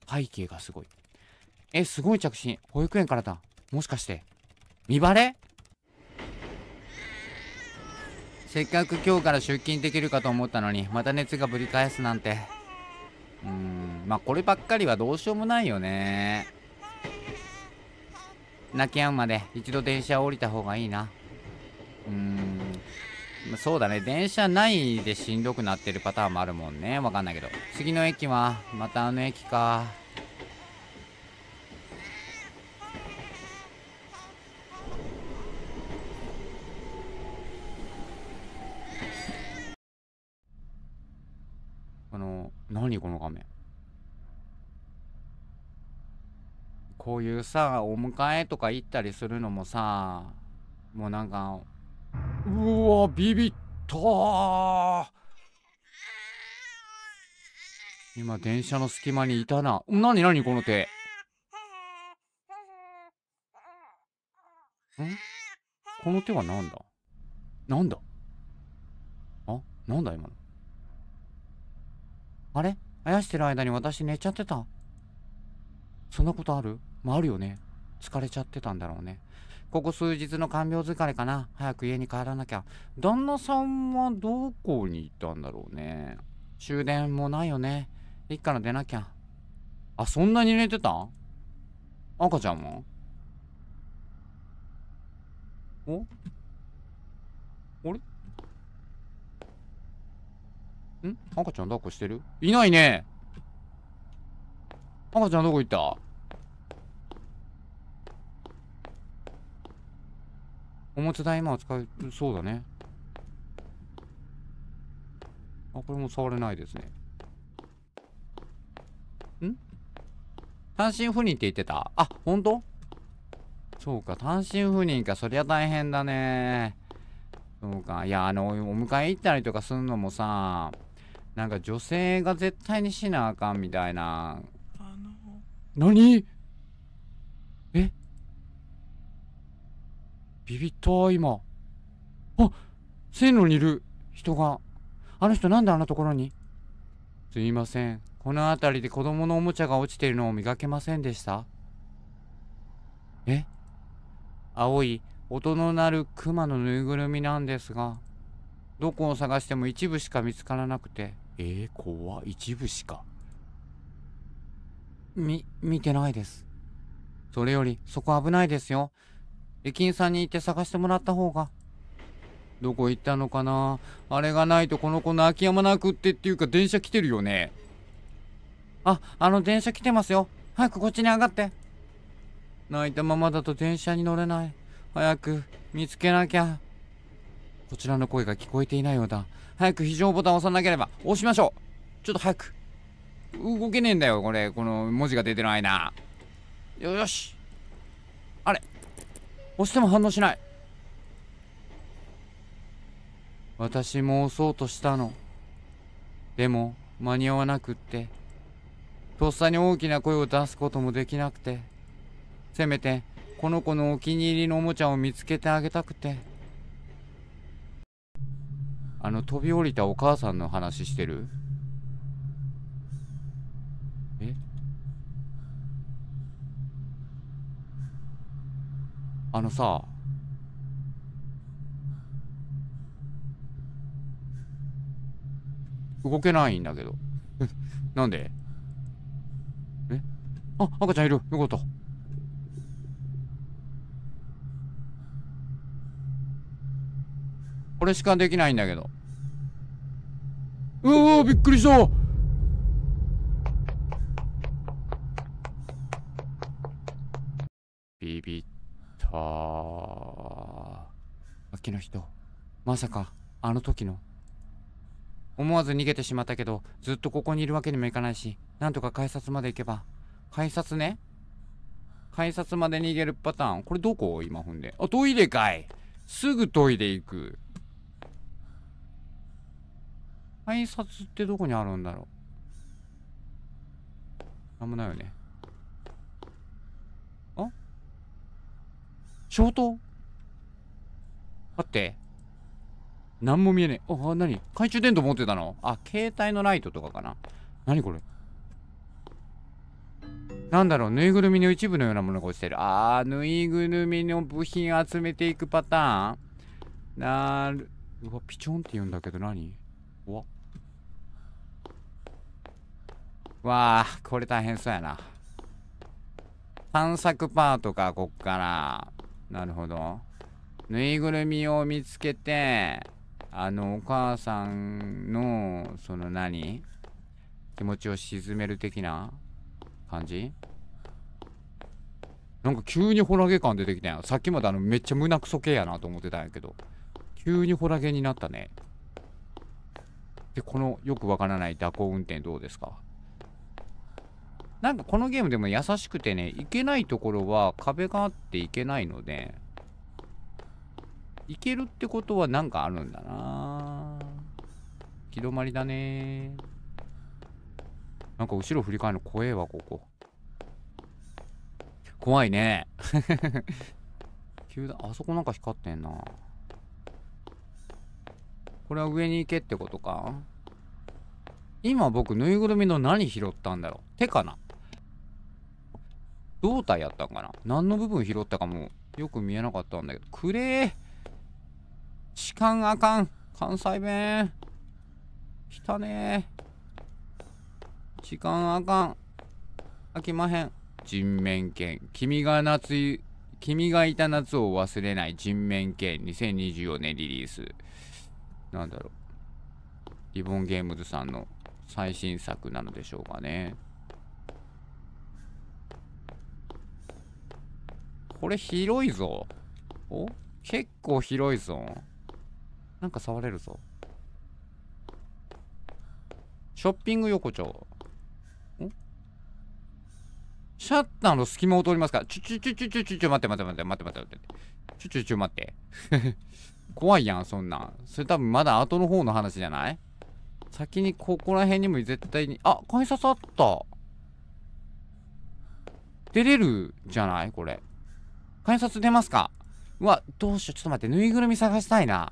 背景がすごい。え、すごい着信。保育園からだ。もしかして、見バレせっかく今日から出勤できるかと思ったのに、また熱がぶり返すなんて。うーん、まあこればっかりはどうしようもないよね。泣き止むまで一度電車を降りた方がいいな。うんそうだね電車ないでしんどくなってるパターンもあるもんねわかんないけど次の駅はまたあの駅かあの何この画面こういうさお迎えとか行ったりするのもさもうなんかうわビビった今電車の隙間にいたな何何この手んこの手は何だなんだあなんだ今のあれあやしてる間に私寝ちゃってたそんなことあるまああるよね疲れちゃってたんだろうね。ここ数日の看病疲れかな。早く家に帰らなきゃ。旦那さんはどこに行ったんだろうね。終電もないよね。一家の出なきゃ。あ、そんなに寝てた赤ちゃんもおあれん赤ちゃん抱っこしてるいないね赤ちゃんどこ行ったおもちゃ大魔扱使そうだね。あ、これも触れないですね。ん単身赴任って言ってたあ、ほんとそうか、単身赴任か。そりゃ大変だね。そうか。いや、あの、お迎え行ったりとかするのもさ、なんか女性が絶対にしなあかんみたいな。あの何ビビった今。あ線路にいる人が。あの人なんであんなところにすいません。この辺りで子供のおもちゃが落ちているのを見かけませんでしたえ青い音の鳴る熊のぬいぐるみなんですが、どこを探しても一部しか見つからなくて。えー、怖一部しか。み、見てないです。それより、そこ危ないですよ。駅員さんに行って探してもらった方が。どこ行ったのかなあれがないとこの子泣き止まなくってっていうか電車来てるよね。あ、あの電車来てますよ。早くこっちに上がって。泣いたままだと電車に乗れない。早く見つけなきゃ。こちらの声が聞こえていないようだ。早く非常ボタンを押さなければ。押しましょう。ちょっと早く。動けねえんだよ、これ。この文字が出てる間。よ、よし。あれ押しても反応しない私も押そうとしたのでも間に合わなくってとっさに大きな声を出すこともできなくてせめてこの子のお気に入りのおもちゃを見つけてあげたくてあの飛び降りたお母さんの話してるあのさ動けないんだけど なんでえあ赤ちゃんいるよかったこれしかできないんだけどうわびっくりしたビビっはあ。秋の人、まさか、あの時の。思わず逃げてしまったけど、ずっとここにいるわけにもいかないし、なんとか改札まで行けば。改札ね改札まで逃げるパターン。これどこ今ほんで。あ、トイレかいすぐトイレ行く。改札ってどこにあるんだろうなんもないよね。消灯待って。何も見えねえ。あ、なに懐中電灯持ってたのあ、携帯のライトとかかな。なにこれなんだろう、ぬいぐるみの一部のようなものが落ちてる。あー、ぬいぐるみの部品集めていくパターンなる。うわ、ピチョンって言うんだけど何に。わわあ、これ大変そうやな。探索パートか、こっから。なるほどぬいぐるみを見つけてあのお母さんのその何気持ちを沈める的な感じなんか急にホラゲ感出てきたやんさっきまであのめっちゃ胸くそ系やなと思ってたんやけど急にホラゲになったねでこのよくわからない蛇行運転どうですかなんかこのゲームでも優しくてね、いけないところは壁があっていけないので、いけるってことはなんかあるんだな行き止まりだねなんか後ろ振り返るの怖えわ、ここ。怖いね。急だ。あそこなんか光ってんな。これは上に行けってことか今僕ぬいぐるみの何拾ったんだろう手かな胴体やったんかな何の部分拾ったかもよく見えなかったんだけど。くれー痴漢あかん関西弁きたねー時間あかん飽きまへん人面犬君が夏君がいた夏を忘れない人面犬2024年リリースなんだろうリボンゲームズさんの最新作なのでしょうかねこれ広いぞ。お結構広いぞ。なんか触れるぞ。ショッピング横丁。シャッターの隙間を通りますかちょちょちょちょちょちょちょ待って待って待って待って待って待ってちょちょちょ待って怖いやんそんなんそれ多分まだ後の方の話じゃない先にここら辺にも絶対にあ改札あった出れるじゃないこれ改札出ますかうわ、どうしよう。ちょっと待って。ぬいぐるみ探したいな。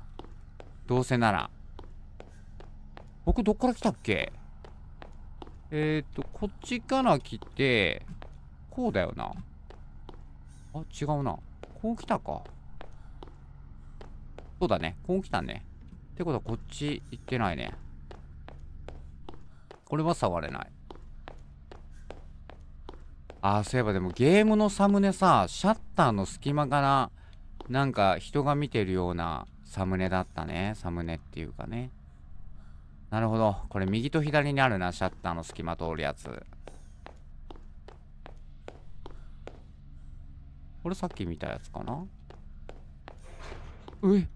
どうせなら。僕、どっから来たっけえっ、ー、と、こっちから来て、こうだよな。あ、違うな。こう来たか。そうだね。こう来たね。ってことは、こっち行ってないね。これは触れない。あそういえばでもゲームのサムネさ、シャッターの隙間から、なんか人が見てるようなサムネだったね。サムネっていうかね。なるほど。これ右と左にあるな、シャッターの隙間通るやつ。これさっき見たやつかなうえ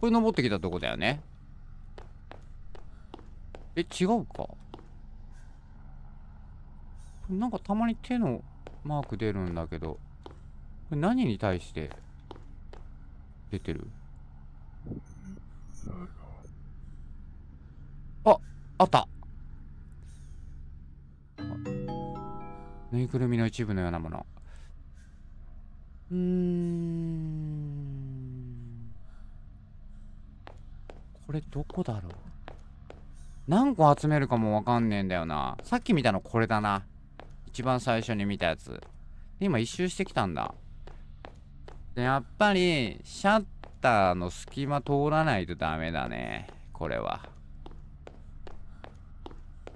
これ登ってきたとこだよね。え、違うかなんかたまに手のマーク出るんだけど、何に対して出てるあ、あったぬいぐるみの一部のようなもの。うーん。これどこだろう何個集めるかもわかんねえんだよな。さっき見たのこれだな。一番最初に見たやつ。今一周してきたんだ。で、やっぱり、シャッターの隙間通らないとダメだね。これは。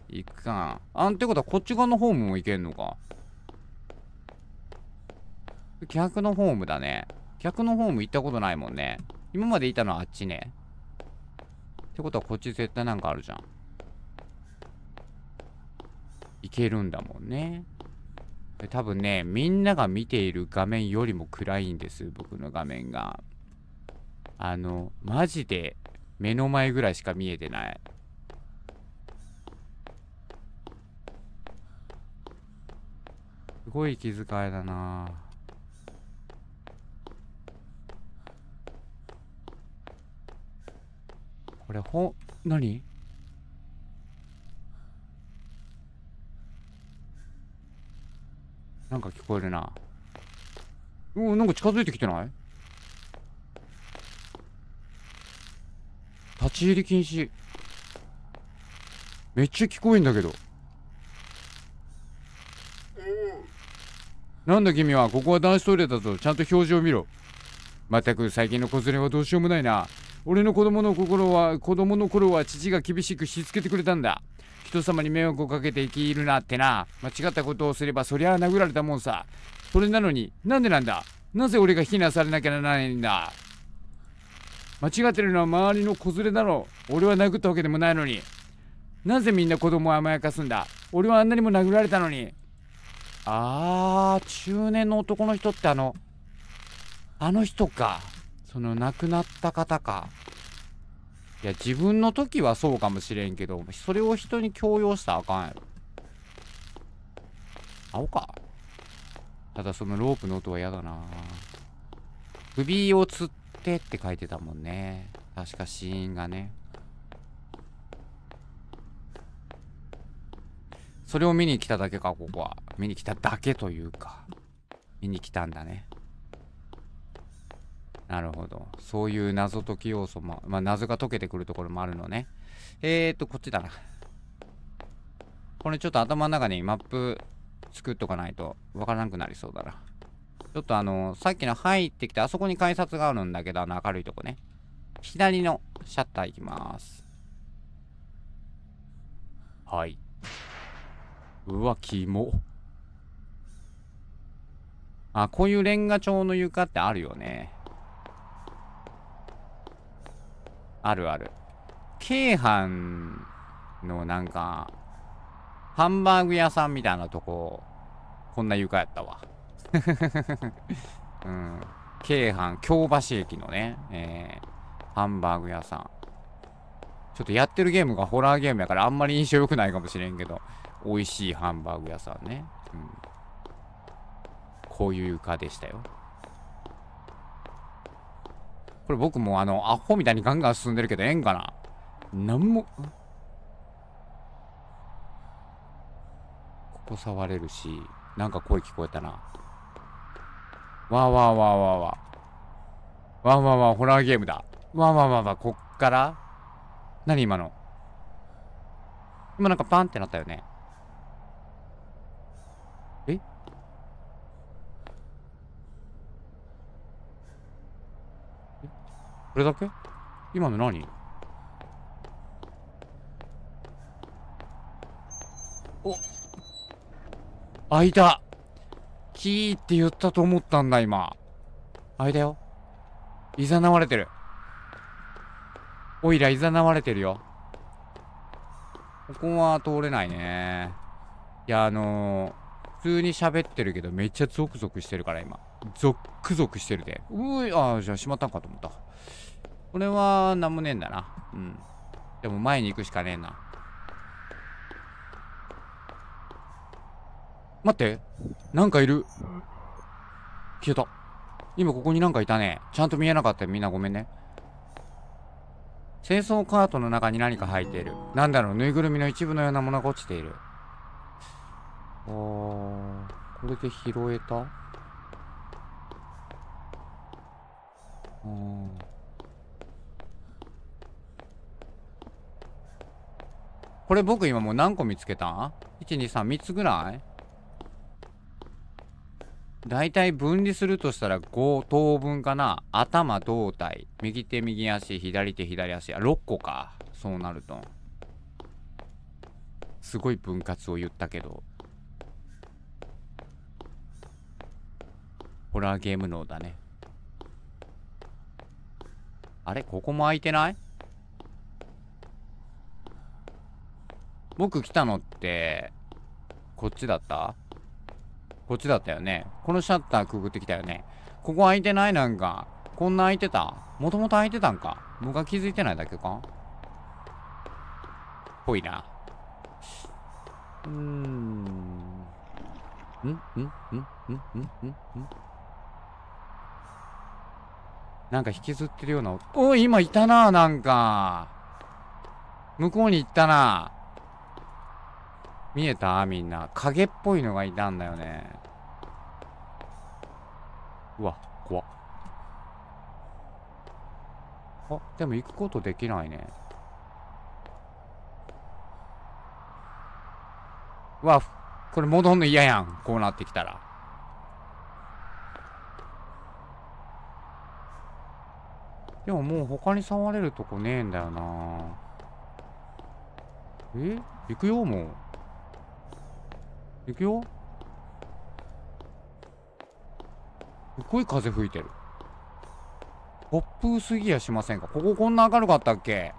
行くかあんってことはこっち側のホームも行けんのか。逆のホームだね。逆のホーム行ったことないもんね。今までいたのはあっちね。ってことはこっち絶対なんかあるじゃん。いけるんだもんね。多分ね、みんなが見ている画面よりも暗いんです、僕の画面が。あの、マジで目の前ぐらいしか見えてない。すごい気遣いだなこれ、ほ、何なんか聞こえるな。うん、なんか近づいてきてない立ち入り禁止。めっちゃ聞こえんだけど。なんだ君は、ここは男子トイレだぞ。ちゃんと表示を見ろ。まったく最近の子連れはどうしようもないな。俺の子供の心は、子供の頃は父が厳しくしつけてくれたんだ。人様に迷惑をかけて生きるなってな間違ったことをすればそりゃ殴られたもんさそれなのになんでなんだなぜ俺が非難されなきゃならないんだ間違ってるのは周りの子連れだろう俺は殴ったわけでもないのになぜみんな子供を甘やかすんだ俺はあんなにも殴られたのにあー中年の男の人ってあのあの人かその亡くなった方かいや自分の時はそうかもしれんけどそれを人に強要したらあかんやろ青かただそのロープの音は嫌だな首をつってって書いてたもんね確か死因がねそれを見に来ただけかここは見に来ただけというか見に来たんだねなるほど。そういう謎解き要素も、まあ、謎が解けてくるところもあるのね。えーと、こっちだな。これちょっと頭の中にマップ作っとかないとわからなくなりそうだな。ちょっとあのさっきの入ってきて、あそこに改札があるんだけど、あの明るいとこね。左のシャッター行きます。はい。うわ、キモ。あ、こういうレンガ調の床ってあるよね。あるある。京阪のなんか、ハンバーグ屋さんみたいなとこ、こんな床やったわ。うん。京阪、京橋駅のね、えー、ハンバーグ屋さん。ちょっとやってるゲームがホラーゲームやからあんまり印象良くないかもしれんけど、美味しいハンバーグ屋さんね。うん。こういう床でしたよ。これ僕もあの、アホみたいにガンガン進んでるけど、ええんかななんも。ここ触れるし、なんか声聞こえたな。わーわーわーわーわー。わーわーわー、ホラーゲームだ。わーわーわーわー、こっから何今の今なんかパンってなったよね。これだけ今の何お開いたキーって言ったと思ったんだ、今。開いたよ。いざなわれてる。おいらいざなわれてるよ。ここは通れないね。いや、あのー、普通に喋ってるけど、めっちゃゾクゾクしてるから、今。ゾックゾクしてるで。うーい、ああ、じゃあ閉まったんかと思った。これは何もねえんだなうんでも前に行くしかねえな待ってなんかいる消えた今ここになんかいたねちゃんと見えなかったよみんなごめんね清掃カートの中に何か入っているなんだろうぬいぐるみの一部のようなものが落ちているあーこれで拾えたああ。これ僕今もう何個見つけた ?123 つぐらい大体分離するとしたら5等分かな頭胴体右手右足左手左足あ6個かそうなるとすごい分割を言ったけどホラーゲーム脳だねあれここも開いてない僕来たのって、こっちだったこっちだったよね。このシャッターくぐってきたよね。ここ開いてないなんか。こんな開いてたもともと開いてたんか。僕は気づいてないだけかぽいな。うーん。んんんんんんんなんか引きずってるようなお今いたな、なんか。向こうに行ったな。見えたみんな。影っぽいのがいたんだよね。うわ、怖っ。あ、でも行くことできないね。うわ、これ戻んの嫌やん。こうなってきたら。でももう他に触れるとこねえんだよなえ行くよ、もう。行くよすごい風吹いてる突風すぎやしませんかこここんな明るかったっけ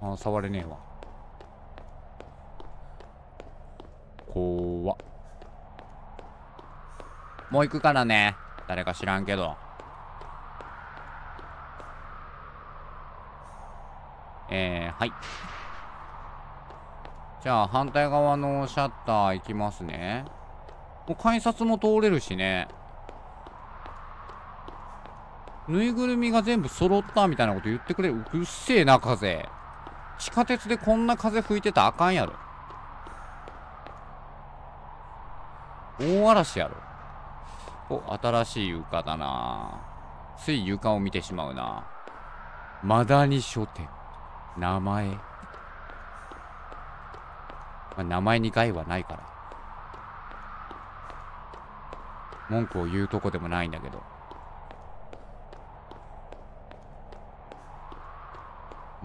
あ触れねえわこわ。もう行くからね誰か知らんけどえー、はいじゃあ反対側のシャッター行きますね。もう改札も通れるしね。ぬいぐるみが全部揃ったみたいなこと言ってくれる。うっせえな、風。地下鉄でこんな風吹いてたらあかんやろ。大嵐やろ。お、新しい床だなつい床を見てしまうな。マダニ書店。名前。まあ、名前に害はないから。文句を言うとこでもないんだけど。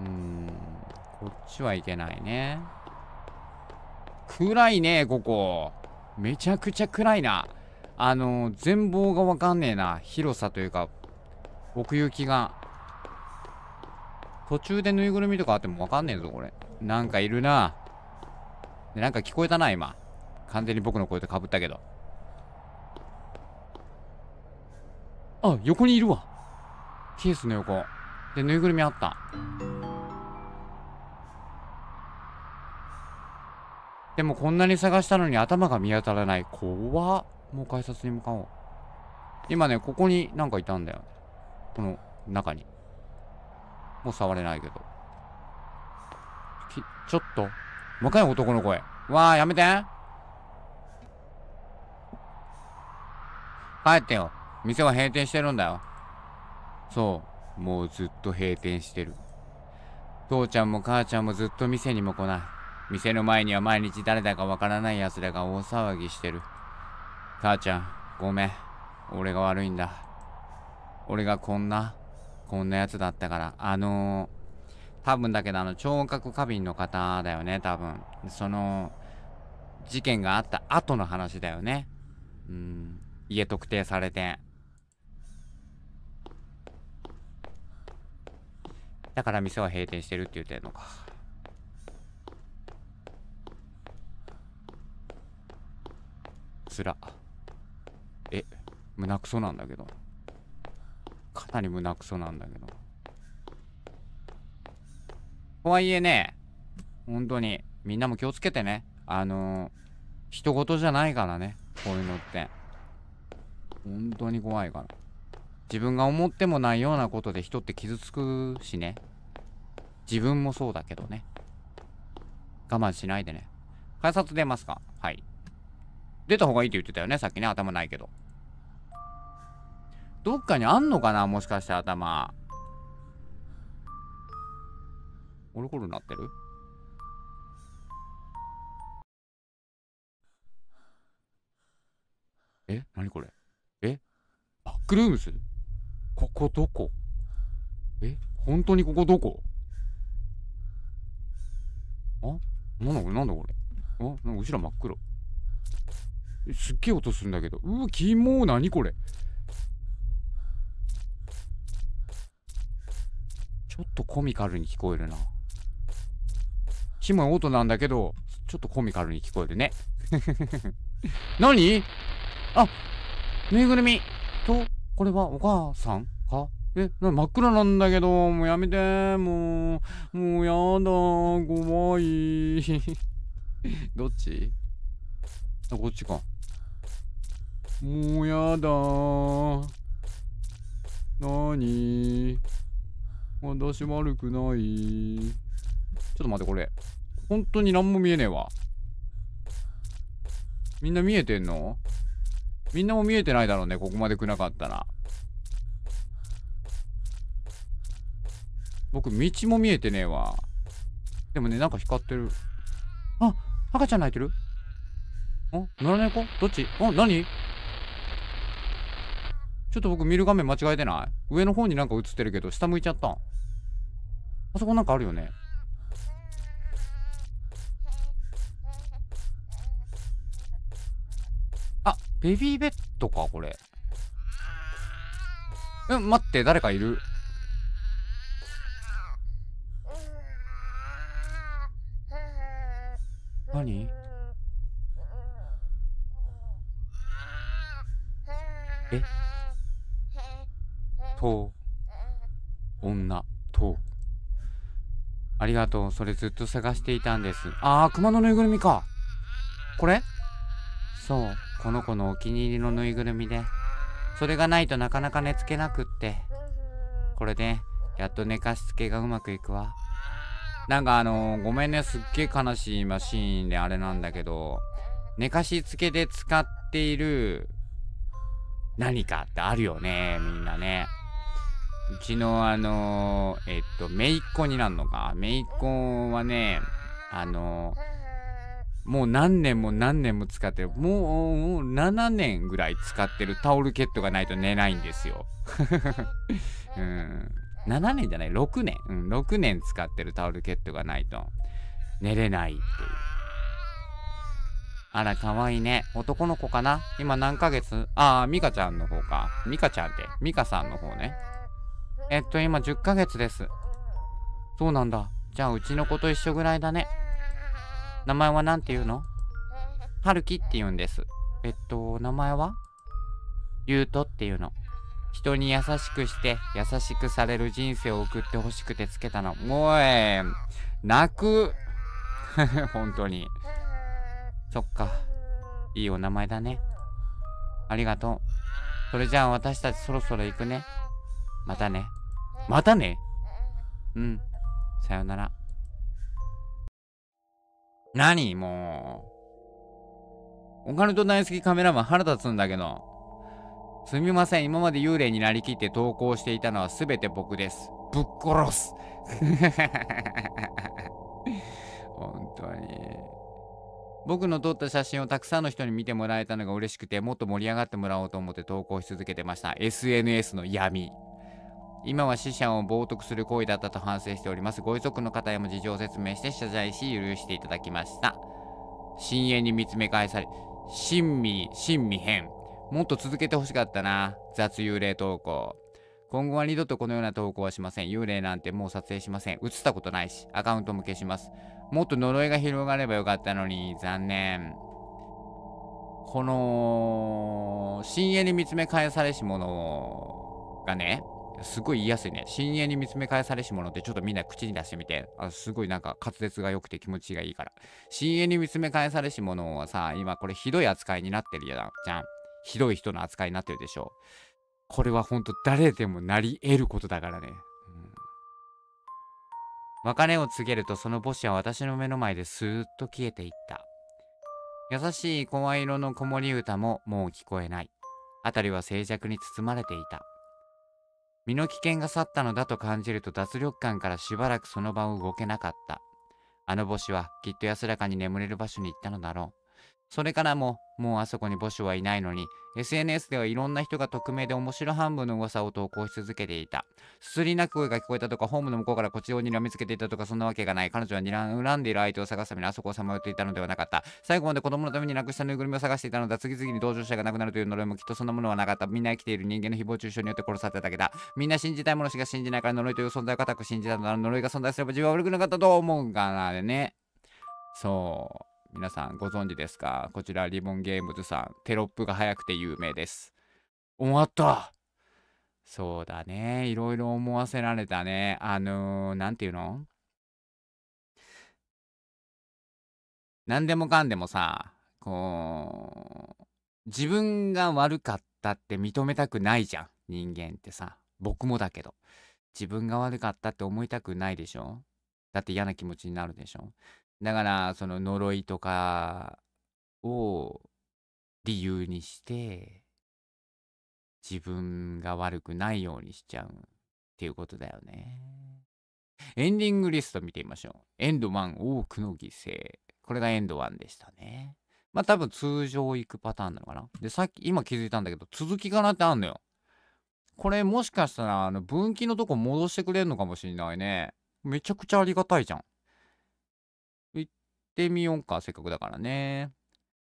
うん、こっちはいけないね。暗いね、ここ。めちゃくちゃ暗いな。あの、全貌がわかんねえな。広さというか、奥行きが。途中でぬいぐるみとかあってもわかんねえぞ、これ。なんかいるな。で、なんか聞こえたな、今。完全に僕の声とかぶったけど。あ、横にいるわ。ケースの横。で、ぬいぐるみあった。でもこんなに探したのに頭が見当たらない。怖っ。もう改札に向かおう。今ね、ここになんかいたんだよ。この中に。もう触れないけど。き、ちょっと若い男の声。わあ、やめて。帰ってよ。店は閉店してるんだよ。そう。もうずっと閉店してる。父ちゃんも母ちゃんもずっと店にも来ない。店の前には毎日誰だかわからない奴らが大騒ぎしてる。母ちゃん、ごめん。俺が悪いんだ。俺がこんな、こんな奴だったから、あのー多分だけどあの聴覚過敏の方だよね多分その事件があった後の話だよねうん家特定されてだから店は閉店してるって言ってんのかつらえ胸くそなんだけどかなり胸くそなんだけどとはいえね、本当に、みんなも気をつけてね。あのー、人事じゃないからね、こういうのって。本当に怖いから。自分が思ってもないようなことで人って傷つくしね。自分もそうだけどね。我慢しないでね。改札出ますかはい。出た方がいいって言ってたよね、さっきね、頭ないけど。どっかにあんのかなもしかして頭。モルコールなってるえ何これえバックルームズここどこえ本当にここどこあなんだこれなんだこれあなんか後ろ真っ黒。すっげえ音するんだけど。うわ、キモー、なにこれ。ちょっとコミカルに聞こえるな。キモい音なんだけど、ちょっとコミカルに聞こえるね。何あ、ぬいぐるみと、これはお母さんかえ、な真っ暗なんだけど、もうやめて、もう、もうやだ、怖い。どっちあ、こっちか。もうやだなに私悪くない。ちょっと待って、これ。本当に何も見えねえわ。みんな見えてんのみんなも見えてないだろうね、ここまで来なかったら。僕、道も見えてねえわ。でもね、なんか光ってる。あ赤ちゃん泣いてるん野良猫どっちあ何ちょっと僕見る画面間違えてない上の方になんか映ってるけど、下向いちゃった。あそこなんかあるよね。ベビーベッドか、これ。うん、待って、誰かいる。何えと、女、と。ありがとう。それずっと探していたんです。あー、熊のぬいぐるみか。これそうこの子のお気に入りのぬいぐるみでそれがないとなかなか寝つけなくってこれでやっと寝かしつけがうまくいくわなんかあのー、ごめんねすっげえ悲しいマシーンであれなんだけど寝かしつけで使っている何かってあるよねみんなねうちのあのー、えっと姪っ子になるのか姪っ子はねあのーもう何年も何年も使ってる。もう7年ぐらい使ってるタオルケットがないと寝ないんですよ。うん、7年じゃない、6年、うん。6年使ってるタオルケットがないと寝れないっていう。あら、かわいいね。男の子かな今何ヶ月ああ、ミカちゃんの方か。ミカちゃんって、ミカさんの方ね。えっと、今10ヶ月です。そうなんだ。じゃあ、うちの子と一緒ぐらいだね。名前は何て言うの春樹って言うんです。えっと、名前はゆうとっていうの。人に優しくして優しくされる人生を送ってほしくてつけたの。もうえー、泣く 本当に。そっか。いいお名前だね。ありがとう。それじゃあ私たちそろそろ行くね。またね。またねうん。さよなら。何もう。オカルト大好きカメラマン腹立つんだけど。すみません、今まで幽霊になりきって投稿していたのは全て僕です。ぶっ殺す 本当に。僕の撮った写真をたくさんの人に見てもらえたのが嬉しくて、もっと盛り上がってもらおうと思って投稿し続けてました。SNS の闇。今は死者を冒涜する行為だったと反省しております。ご遺族の方へも事情を説明して謝罪し、許していただきました。深淵に見つめ返され、親身、親身編。もっと続けてほしかったな。雑幽霊投稿。今後は二度とこのような投稿はしません。幽霊なんてもう撮影しません。映ったことないし、アカウントも消します。もっと呪いが広がればよかったのに、残念。この、深淵に見つめ返されし者がね、すごい言いやすいね。深淵に見つめ返されし者ってちょっとみんな口に出してみて。あすごいなんか滑舌が良くて気持ちがいいから。深淵に見つめ返されし者はさ、今これひどい扱いになってるやじゃん。ひどい人の扱いになってるでしょ。これはほんと誰でもなり得ることだからね。別れを告げるとその母子は私の目の前でスーッと消えていった。優しい声色の子守歌ももう聞こえない。辺りは静寂に包まれていた。身の危険が去ったのだと感じると脱力感からしばらくその場を動けなかった。あの星子はきっと安らかに眠れる場所に行ったのだろう。それからも、もうあそこに母子はいないのに、SNS ではいろんな人が匿名で面白半分の噂を投稿し続けていた。すすり泣く声が聞こえたとか、ホームの向こうからこっちを睨みつけていたとか、そんなわけがない。彼女は睨んでいる相手を探すためにあそこをさまよっていたのではなかった。最後まで子供のためになくしたぬいぐるみを探していたのだ。次々に同乗者が亡くなるという呪いもきっとそんなものはなかった。みんな生きている人間の誹謗中傷によって殺されただけだ。みんな信じたいものしか信じないから呪いという存在を固く信じたのだ。呪いが存在すれば自分は悪くなかったと思うからね。そう。皆さんご存知ですかこちらリボンゲームズさん、テロップが早くて有名です。終わったそうだね。いろいろ思わせられたね。あのー、ていうの何でもかんでもさ、こう、自分が悪かったって認めたくないじゃん。人間ってさ。僕もだけど。自分が悪かったって思いたくないでしょだって嫌な気持ちになるでしょだからその呪いとかを理由にして自分が悪くないようにしちゃうっていうことだよね。エンディングリスト見てみましょう。エンド1多くの犠牲。これがエンド1でしたね。まあ多分通常行くパターンなのかな。で、さっき今気づいたんだけど続きかなってあんのよ。これもしかしたらあの分岐のとこ戻してくれるのかもしんないね。めちゃくちゃありがたいじゃん。ってみようか、せっかくだからね。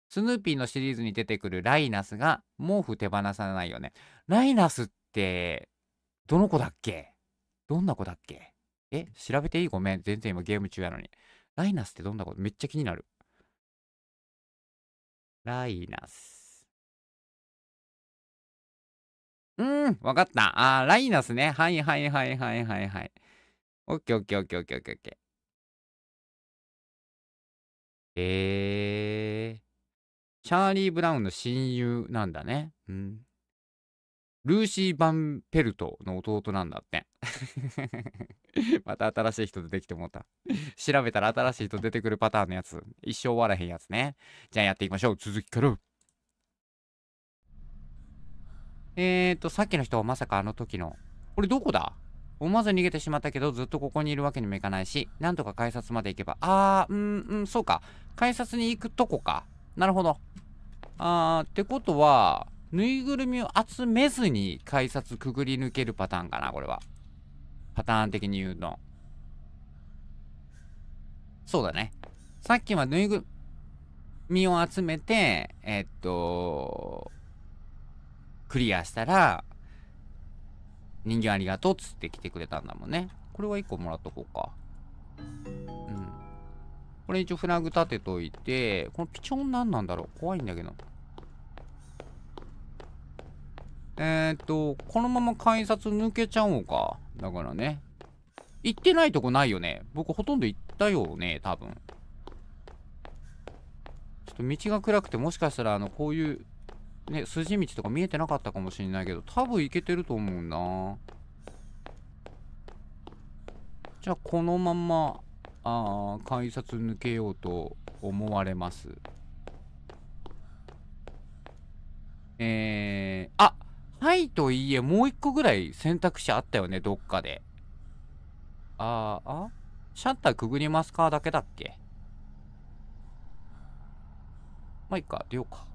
スヌーピーのシリーズに出てくるライナスが毛布手放さないよね。ライナスって、どの子だっけどんな子だっけえ調べていいごめん。全然今ゲーム中やのに。ライナスってどんな子めっちゃ気になる。ライナス。うーん、わかった。あー、ライナスね。はいはいはいはいはいはい。オッケーオッケーオッケーオッケーオッケー。えー。チャーリー・ブラウンの親友なんだね。うん。ルーシー・バンペルトの弟なんだって。また新しい人出てきて思った。調べたら新しい人出てくるパターンのやつ。一生終わらへんやつね。じゃあやっていきましょう。続きから。えーと、さっきの人はまさかあの時の。これどこだ思わず逃げてしまったけどずっとここにいるわけにもいかないし、なんとか改札まで行けば、あー、うん、うん、そうか。改札に行くとこか。なるほど。あー、ってことは、ぬいぐるみを集めずに改札くぐり抜けるパターンかな、これは。パターン的に言うの。そうだね。さっきはぬいぐるみを集めて、えっと、クリアしたら、人間ありがとうっつって来てくれたんだもんね。これは1個もらっとこうか。うん。これ一応フラグ立てといて、このピチョン何なんだろう怖いんだけど。えー、っと、このまま改札抜けちゃおうか。だからね。行ってないとこないよね。僕ほとんど行ったよね、多分。ちょっと道が暗くてもしかしたらあの、こういうね、筋道とか見えてなかったかもしれないけど、多分いけてると思うな。じゃあ、このまま、あ改札抜けようと思われます。えー、あはいといいえ、もう一個ぐらい選択肢あったよね、どっかで。あー、あシャッターくぐりますかだけだっけまあ、いいか、出ようか。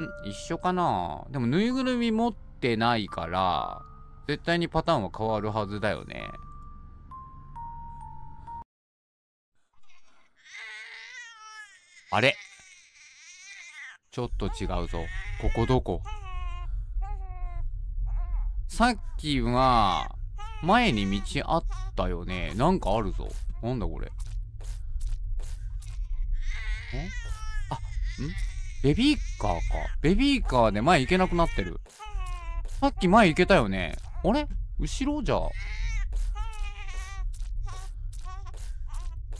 ん一緒かなでもぬいぐるみ持ってないから、絶対にパターンは変わるはずだよね。あれちょっと違うぞ。ここどこさっきは、前に道あったよね。なんかあるぞ。なんだこれ。んあ、んベビーカーか。ベビーカーで前行けなくなってる。さっき前行けたよね。あれ後ろじゃあ。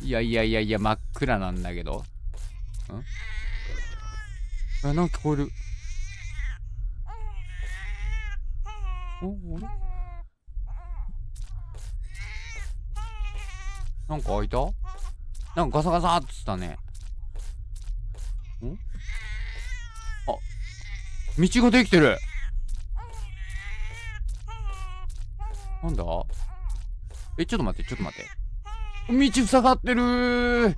いやいやいやいや、真っ暗なんだけど。んあ、なんか聞こえる。おあれなんか開いたなんかガサガサってしたね。ん道ができてるなんだえ、ちょっと待って、ちょっと待って。道塞がってる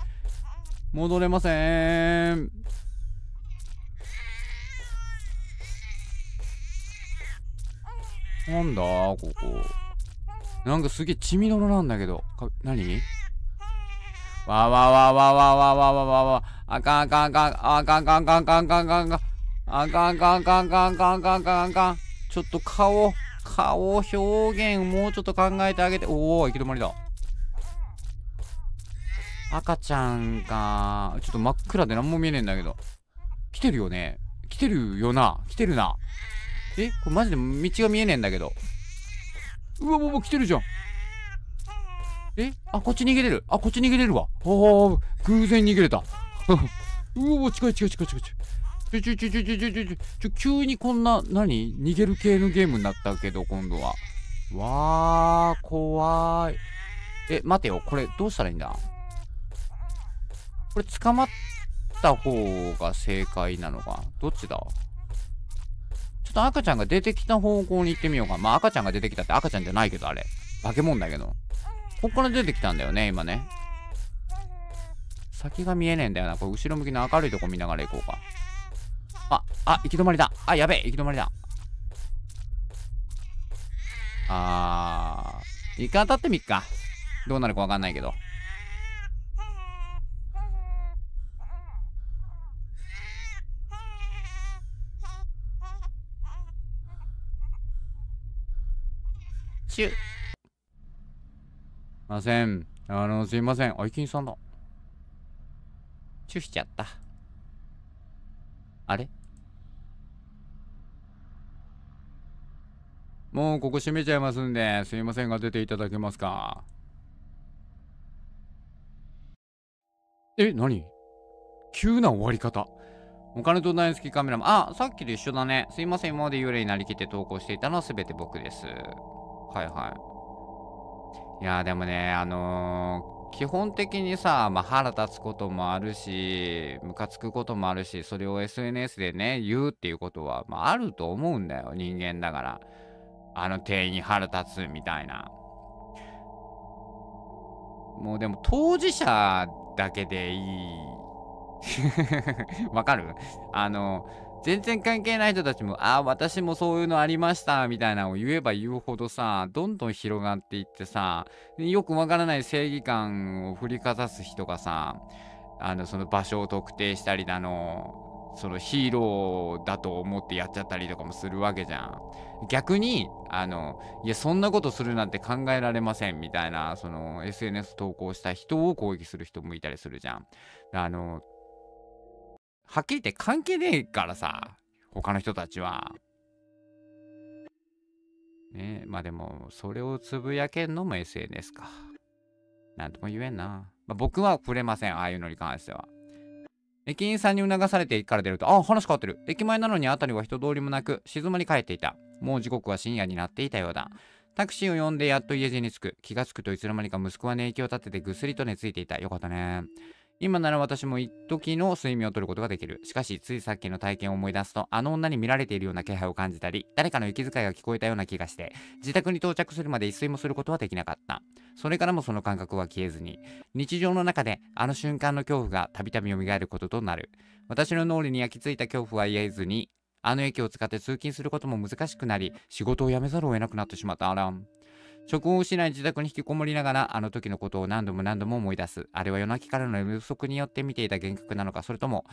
戻れません。なんだここ。なんかすげえ血みどろなんだけど。か、なにわわわわわわわわわわ。わわわわわわあかんあかんあかんあかんあかんあかんあかん。あかんかんかんかんかんかんかんかん。ちょっと顔、顔表現もうちょっと考えてあげて。おお、行き止まりだ。赤ちゃんか。ちょっと真っ暗で何も見えねえんだけど。来てるよね。来てるよな。来てるな。えこれマジで道が見えねえんだけど。うわ、もう来てるじゃん。えあ、こっち逃げれる。あ、こっち逃げれるわ。おお、偶然逃げれた。うわ、近い近い近い近い近い。ちょちょちょちょちょちょちょちょ、急にこんな、何逃げる系のゲームになったけど、今度は。わー、怖い。え、待てよ。これ、どうしたらいいんだこれ、捕まった方が正解なのかどっちだちょっと赤ちゃんが出てきた方向に行ってみようか。まあ、赤ちゃんが出てきたって赤ちゃんじゃないけど、あれ。化け物だけど。こっから出てきたんだよね、今ね。先が見えねえんだよな。これ、後ろ向きの明るいとこ見ながら行こうか。あ、あ、行き止まりだ。あ、やべえ、行き止まりだ。あー、一回当たってみっか。どうなるかわかんないけど。チュません。あの、すいません。愛いきんさんだ。チュしちゃった。あれもうここ閉めちゃいますんで、すいませんが出ていただけますか。え、何急な終わり方。お金と大好きカメラマン。あ、さっきと一緒だね。すいません、今まで幽霊になりきって投稿していたのは全て僕です。はいはい。いやでもね、あのー、基本的にさ、まあ、腹立つこともあるし、ムカつくこともあるし、それを SNS でね、言うっていうことは、まあ、あると思うんだよ、人間だから。あの店員腹立つみたいなもうでも当事者だけでいい わかるあの全然関係ない人たちも、ああ、私もそういうのありました、みたいなのを言えば言うほどさ、どんどん広がっていってさ、よくわからない正義感を振りかざす人がさ、あの、その場所を特定したりだの、そのヒーローだと思ってやっちゃったりとかもするわけじゃん。逆に、あの、いや、そんなことするなんて考えられませんみたいな、その SNS 投稿した人を攻撃する人もいたりするじゃん。あの、はっきり言って関係ねえからさ、他の人たちは。ねまあでも、それをつぶやけんのも SNS か。なんとも言えんな。まあ、僕は触れません、ああいうのに関しては。駅員さんに促されて駅から出ると、あ、話変わってる。駅前なのに辺りは人通りもなく、静まり返っていた。もう時刻は深夜になっていたようだ。タクシーを呼んでやっと家路に着く。気がつくといつの間にか息子は寝息を立ててぐっすりと寝ついていた。よかったね。今なら私も一時の睡眠をとることができる。しかし、ついさっきの体験を思い出すと、あの女に見られているような気配を感じたり、誰かの息遣いが聞こえたような気がして、自宅に到着するまで一睡もすることはできなかった。それからもその感覚は消えずに、日常の中であの瞬間の恐怖がたびたび蘇ることとなる。私の脳裏に焼き付いた恐怖は言えずに、あの駅を使って通勤することも難しくなり、仕事を辞めざるを得なくなってしまったアラン。職を失い自宅に引きこもりながら、あの時のことを何度も何度も思い出す。あれは夜泣きからの予測によって見ていた幻覚なのか、それとも、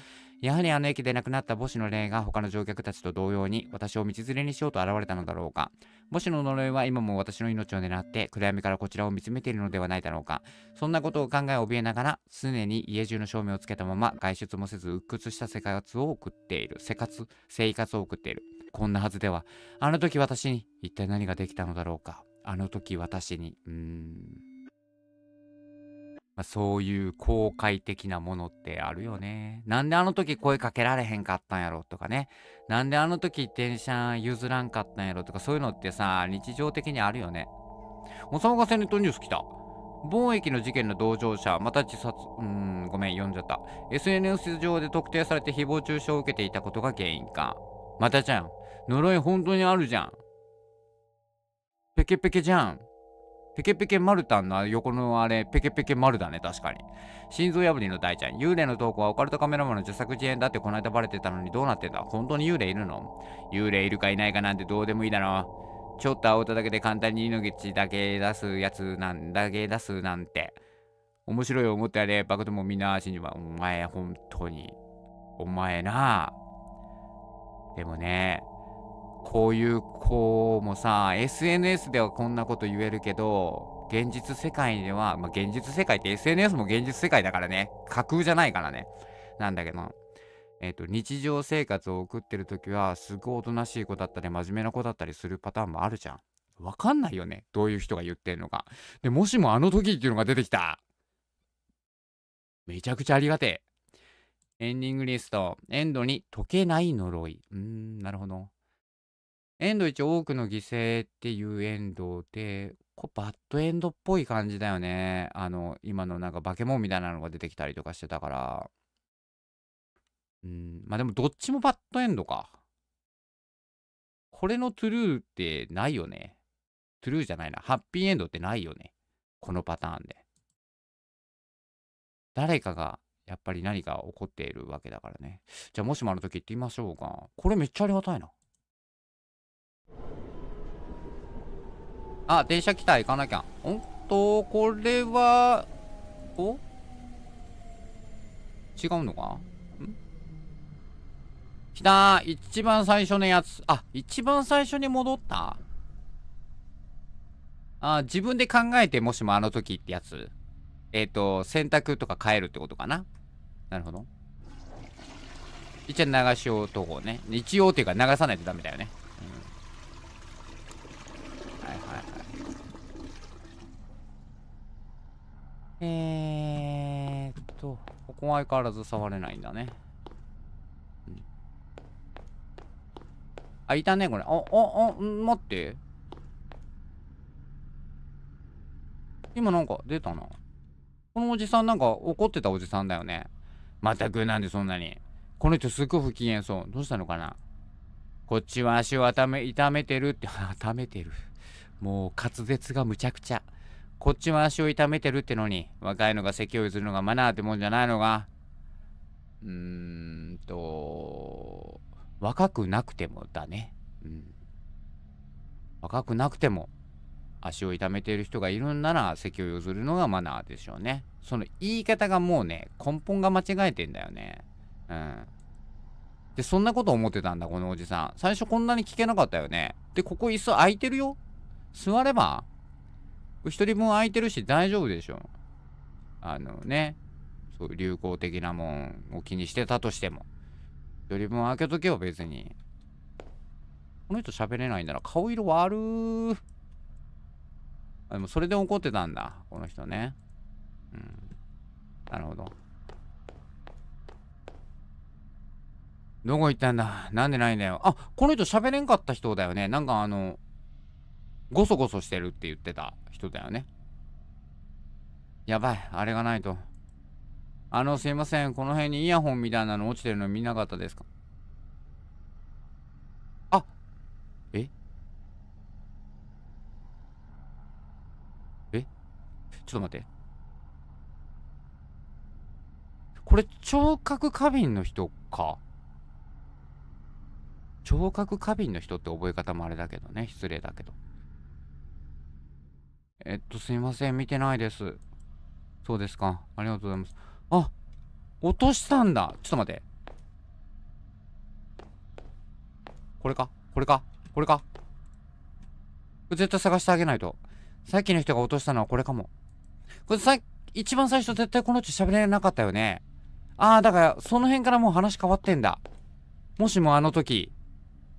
やはりあの駅で亡くなった母子の霊が他の乗客たちと同様に、私を道連れにしようと現れたのだろうか。母子の呪いは今も私の命を狙って、暗闇からこちらを見つめているのではないだろうか。そんなことを考え怯えながら、常に家中の照明をつけたまま、外出もせず、鬱屈した生活を送っている。生活、生活を送っている。こんなはずでは、あの時私に一体何ができたのだろうか。あの時私に。うん。まあ、そういう後悔的なものってあるよね。なんであの時声かけられへんかったんやろとかね。なんであの時電車譲らんかったんやろとかそういうのってさ、日常的にあるよね。お騒がせネットニュース来た。貿易の事件の同乗者、また自殺、うーん、ごめん、読んじゃった。SNS 上で特定されて誹謗中傷を受けていたことが原因か。またじゃん。呪い本当にあるじゃん。ペケペケじゃん。ペケペケマルタンの横のあれ、ペケペケマルだね、確かに。心臓破りの大ちゃん。幽霊の投稿はオカルトカメラマンの自作自演だってこの間バレてたのにどうなってんだ本当に幽霊いるの幽霊いるかいないかなんてどうでもいいだろ。ちょっと煽っただけで簡単に命だけ出すやつなんだけ出すなんて。面白い思ってやれ、バクでもみんな死には、お前本当に。お前なでもね、こういう子もさ SNS ではこんなこと言えるけど現実世界では、まあ、現実世界って SNS も現実世界だからね架空じゃないからねなんだけど、えーと、と日常生活を送ってる時はすごいおとなしい子だったり真面目な子だったりするパターンもあるじゃん。わかんないよねどういう人が言ってんのか。でもしもあの時っていうのが出てきためちゃくちゃありがてえ。エンディングリストエンドに解けない呪い。うーんなるほど。エンド1多くの犠牲っていうエンドで、こうバッドエンドっぽい感じだよね。あの、今のなんかバケモンみたいなのが出てきたりとかしてたから。うん、まあでもどっちもバッドエンドか。これのトゥルーってないよね。トゥルーじゃないな。ハッピーエンドってないよね。このパターンで。誰かが、やっぱり何か起こっているわけだからね。じゃあもしもあの時行ってみましょうか。これめっちゃありがたいな。あ、電車来た、行かなきゃ。ほんと、これは、お違うのかん来た一番最初のやつ。あ、一番最初に戻ったあ、自分で考えて、もしもあの時ってやつ。えっ、ー、と、選択とか変えるってことかななるほど。一応流しとうね。一応っていうか流さないとダメだよね。えー、っと、ここは相変わらず触れないんだね。うん、あ、いたね、これ。お、お、お、待って。今なんか出たな。このおじさんなんか怒ってたおじさんだよね。またくなんでそんなに。この人すっごい不機嫌そう。どうしたのかなこっちは足を痛め痛めてるって、痛 めてる。もう滑舌がむちゃくちゃ。こっちも足を痛めてるってのに、若いのが席を譲るのがマナーってもんじゃないのが。うーんと、若くなくてもだね。うん。若くなくても、足を痛めてる人がいるんなら席を譲るのがマナーでしょうね。その言い方がもうね、根本が間違えてんだよね。うん。で、そんなこと思ってたんだ、このおじさん。最初こんなに聞けなかったよね。で、ここ椅子空いてるよ。座れば1人分空いてるし大丈夫でしょあのねそう流行的なもんを気にしてたとしても1人分空けとけよ別にこの人喋れないなら顔色悪ーでもそれで怒ってたんだこの人ねうんなるほどどこ行ったんだなんでないんだよ。あ、この人喋れんかった人だよね。なんかあの、ごそごそしてるって言ってた。人だよね。やばい、あれがないと。あの、すいません、この辺にイヤホンみたいなの落ちてるの見なかったですかあええちょっと待って。これ、聴覚過敏の人か聴覚過敏の人って覚え方もあれだけどね、失礼だけど。えっと、すいません。見てないです。そうですか。ありがとうございます。あ落としたんだちょっと待って。これかこれかこれか絶対探してあげないと。さっきの人が落としたのはこれかも。これさ一番最初絶対この人喋れなかったよね。ああ、だからその辺からもう話変わってんだ。もしもあの時、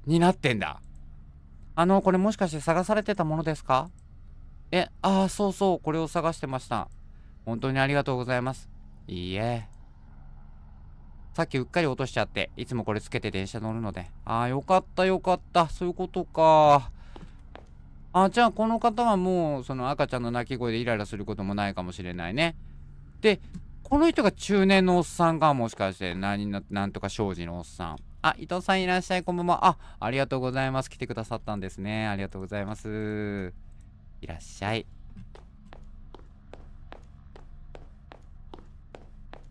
になってんだ。あの、これもしかして探されてたものですかえ、ああ、そうそう、これを探してました。本当にありがとうございます。いいえ。さっきうっかり落としちゃって、いつもこれつけて電車乗るので。ああ、よかったよかった。そういうことか。あ、じゃあこの方はもう、その赤ちゃんの泣き声でイライラすることもないかもしれないね。で、この人が中年のおっさんがもしかして何な、なんとか庄司のおっさん。あ、伊藤さんいらっしゃい、こんばんは。あ、ありがとうございます。来てくださったんですね。ありがとうございます。いらっしゃい。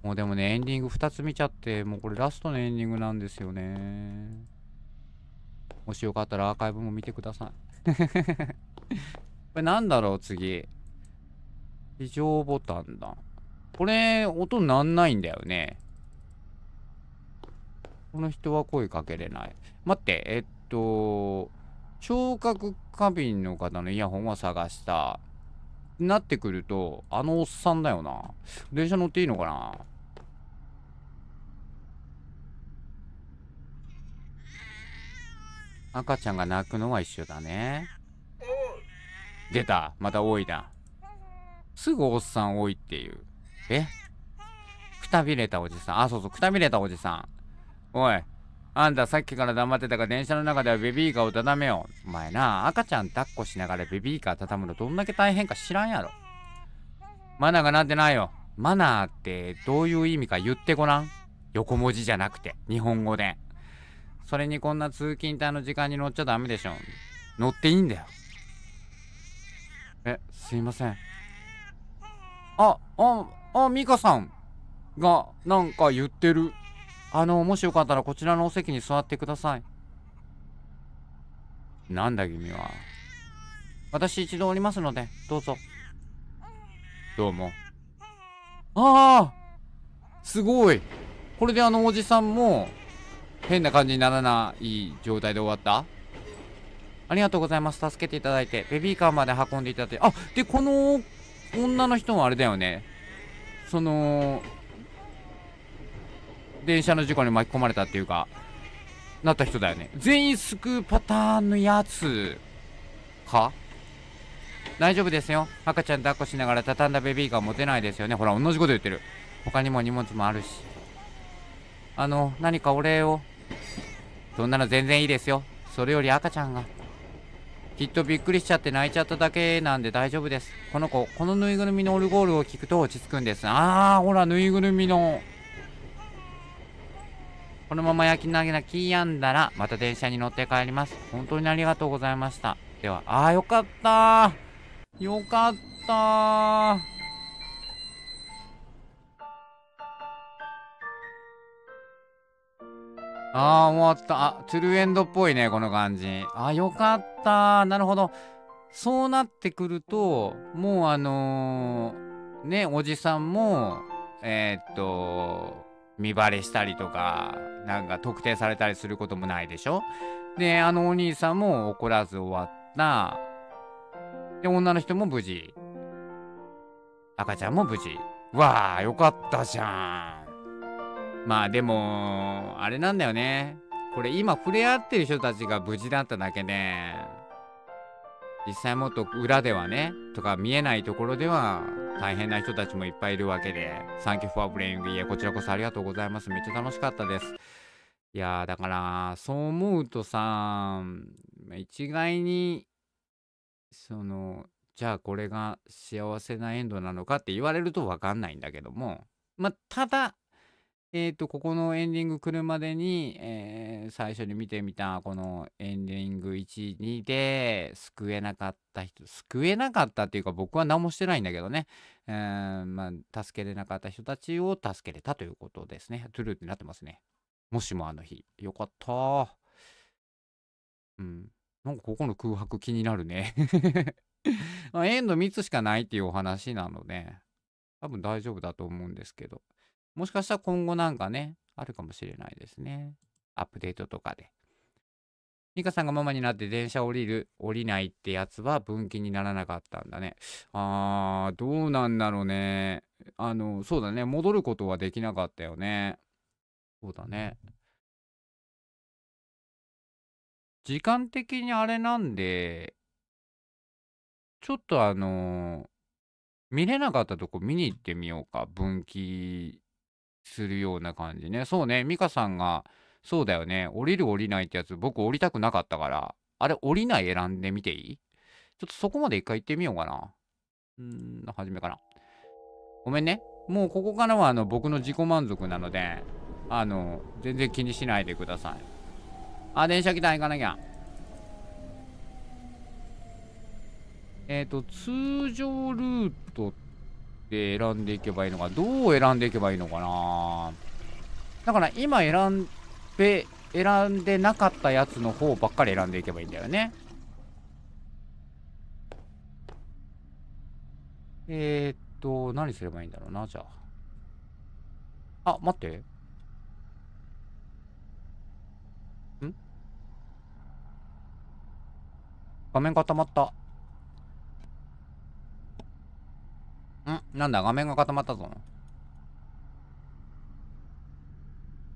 もうでもね、エンディング2つ見ちゃって、もうこれラストのエンディングなんですよね。もしよかったらアーカイブも見てください。これなんだろう、次。非常ボタンだ。これ、音なんないんだよね。この人は声かけれない。待って、えっと、聴覚過敏の方のイヤホンは探した。なってくると、あのおっさんだよな。電車乗っていいのかな赤ちゃんが泣くのは一緒だね。出た。また多いな。すぐおっさん多いっていう。えくたびれたおじさん。あ、そうそう、くたびれたおじさん。おい、あんたさっきから黙ってたが電車の中ではベビーカーを畳めよ。お前な、赤ちゃん抱っこしながらベビーカー畳むのどんだけ大変か知らんやろ。マナーがなってないよ。マナーってどういう意味か言ってごらん。横文字じゃなくて、日本語で。それにこんな通勤帯の時間に乗っちゃダメでしょ。乗っていいんだよ。え、すいません。あ、あ、あ、ミカさんがなんか言ってる。あの、もしよかったらこちらのお席に座ってください。なんだ君は。私一度おりますので、どうぞ。どうも。ああすごいこれであのおじさんも、変な感じにならない状態で終わったありがとうございます。助けていただいて、ベビーカーまで運んでいただいて。あ、で、この女の人もあれだよね。その、電車の事故に巻き込まれたっていうか、なった人だよね。全員救うパターンのやつ、か大丈夫ですよ。赤ちゃん抱っこしながら畳んだベビーカー持てないですよね。ほら、同じこと言ってる。他にも荷物もあるし。あの、何かお礼を。そんなの全然いいですよ。それより赤ちゃんが。きっとびっくりしちゃって泣いちゃっただけなんで大丈夫です。この子、このぬいぐるみのオルゴールを聞くと落ち着くんです。あー、ほら、ぬいぐるみのこのまま焼き投げなきやんだら、また電車に乗って帰ります。本当にありがとうございました。では、あーよかったー。よかったー。あ終わった。あ、トゥルーエンドっぽいね、この感じ。あ、よかったー。なるほど。そうなってくると、もうあのー、ね、おじさんも、えー、っと、見バレしたりとか、なんか特定されたりすることもないでしょで、あのお兄さんも怒らず終わった。で、女の人も無事。赤ちゃんも無事。わあ、よかったじゃん。まあでも、あれなんだよね。これ今触れ合ってる人たちが無事だっただけで、実際もっと裏ではねとか見えないところでは大変な人たちもいっぱいいるわけでサンキューフォアブレイングいやこちらこそありがとうございますめっちゃ楽しかったですいやーだからそう思うとさ一概にそのじゃあこれが幸せなエンドなのかって言われると分かんないんだけどもまあただえっ、ー、と、ここのエンディング来るまでに、えー、最初に見てみた、このエンディング1、2で、救えなかった人、救えなかったっていうか、僕は何もしてないんだけどね、えー、まあ、助けれなかった人たちを助けれたということですね。トゥルーってなってますね。もしもあの日。よかった。うん。なんかここの空白気になるね エンド3つしかないっていうお話なので、多分大丈夫だと思うんですけど。もしかしたら今後なんかね、あるかもしれないですね。アップデートとかで。ミカさんがママになって電車降りる、降りないってやつは分岐にならなかったんだね。あー、どうなんだろうね。あの、そうだね。戻ることはできなかったよね。そうだね。時間的にあれなんで、ちょっとあのー見れなかったとこ見に行ってみようか分岐するような感じねそうね美香さんがそうだよね降りる降りないってやつ僕降りたくなかったからあれ降りない選んでみていいちょっとそこまで一回行ってみようかなうん初めかなごめんねもうここからはあの僕の自己満足なのであの全然気にしないでくださいあ電車来た行かなきゃえっ、ー、と通常ルートで選んでいけばいいのか、どう選んでいけばいいのかなだから今選んで、選んでなかったやつの方ばっかり選んでいけばいいんだよね。えー、っと、何すればいいんだろうな、じゃあ。あ、待って。ん画面固まった。んなんだ、画面が固まったぞ。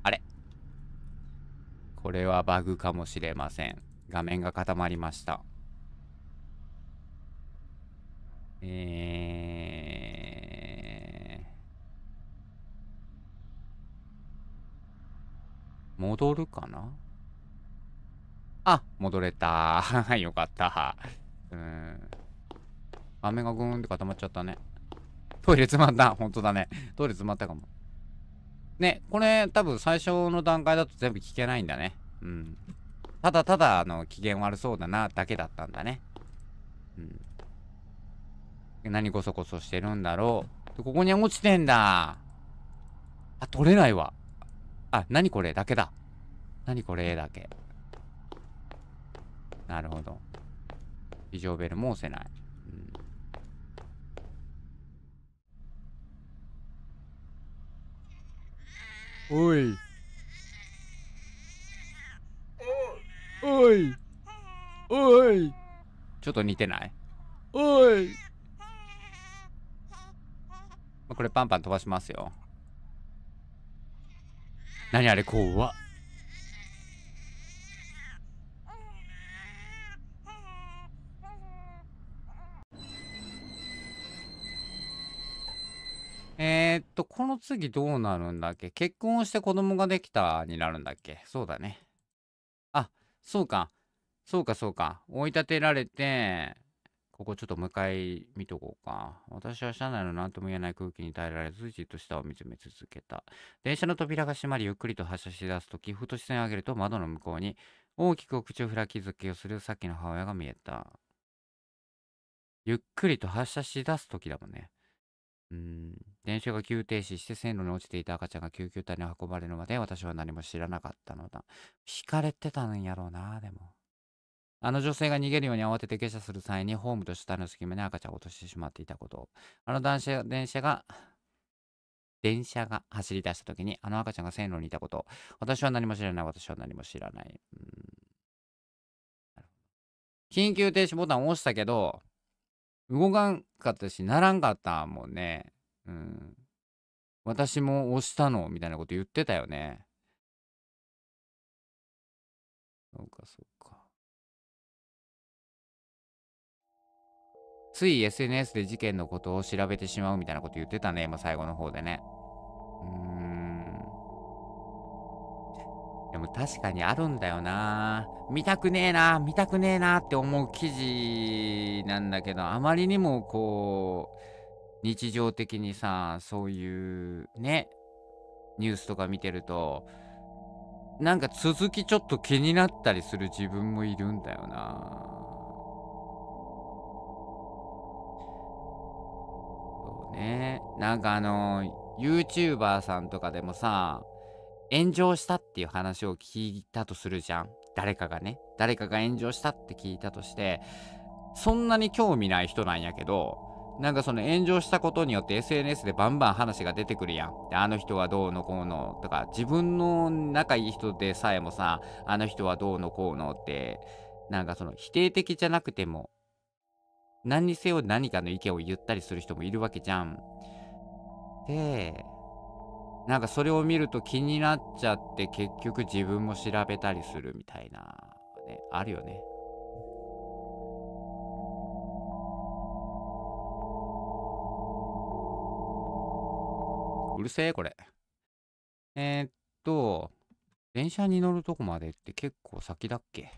あれこれはバグかもしれません。画面が固まりました。えー、戻るかなあ、戻れた。よかった。うん。雨がぐーんって固まっちゃったね。トイレ詰まった。本当だね。トイレ詰まったかも。ね、これ多分最初の段階だと全部聞けないんだね。うん。ただただ、あの、機嫌悪そうだな、だけだったんだね。うん。何こそこそしてるんだろう。でここに落ちてんだ。あ、取れないわ。あ、何これだけだ。何これだけ。なるほど。非常ベルも押せない。おいおいおいちょっと似てないおいこれパンパン飛ばしますよ何あれこわっえー、っと、この次どうなるんだっけ結婚をして子供ができたになるんだっけそうだね。あ、そうか。そうか、そうか。追い立てられて、ここちょっともう一回見とこうか。私は車内の何とも言えない空気に耐えられず、じっと下を見つめ続けた。電車の扉が閉まり、ゆっくりと発車し出すとき、ふと視線を上げると窓の向こうに、大きく口を開き付けをするさっきの母親が見えた。ゆっくりと発車し出すときだもんね。うん、電車が急停止して線路に落ちていた赤ちゃんが救急隊に運ばれるまで私は何も知らなかったのだ。惹かれてたんやろうな、でも。あの女性が逃げるように慌てて下車する際にホームと下の隙間に赤ちゃんを落としてしまっていたこと。あの男性、電車が、電車が走り出した時にあの赤ちゃんが線路にいたこと。私は何も知らない、私は何も知らない。うん緊急停止ボタンを押したけど、動かんかったしならんかったもんねうん私も押したのみたいなこと言ってたよねそうかそうかつい SNS で事件のことを調べてしまうみたいなこと言ってたね今最後の方でねでも確かにあるんだよな見たくねえな見たくねえなって思う記事なんだけどあまりにもこう日常的にさそういうねニュースとか見てるとなんか続きちょっと気になったりする自分もいるんだよなそうねなんかあの YouTuber さんとかでもさ炎上したっていう話を聞いたとするじゃん誰かがね誰かが炎上したって聞いたとしてそんなに興味ない人なんやけどなんかその炎上したことによって SNS でバンバン話が出てくるやん。で、あの人はどうのこうのとか、自分の仲いい人でさえもさ、あの人はどうのこうのって、なんかその否定的じゃなくても、何にせよ何かの意見を言ったりする人もいるわけじゃん。で、なんかそれを見ると気になっちゃって結局自分も調べたりするみたいな、ね、あるよね。うるせえこれ。えー、っと、電車に乗るとこまでって結構先だっけ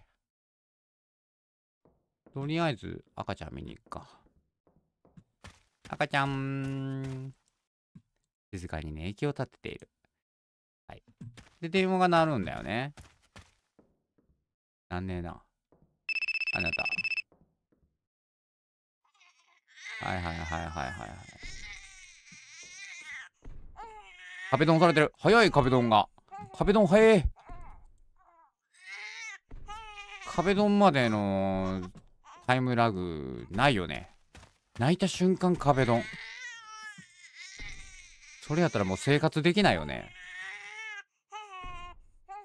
とりあえず赤ちゃん見に行くか。赤ちゃん。静かにね、息を立てている。はい。で、電話が鳴るんだよね。なんねえな。あなた。はいはいはいはいはいはい。壁ドンされてる。早い壁ドンが。壁ドン早い。壁ドンまでのタイムラグないよね。泣いた瞬間壁ドン。それやったらもう生活できないよね。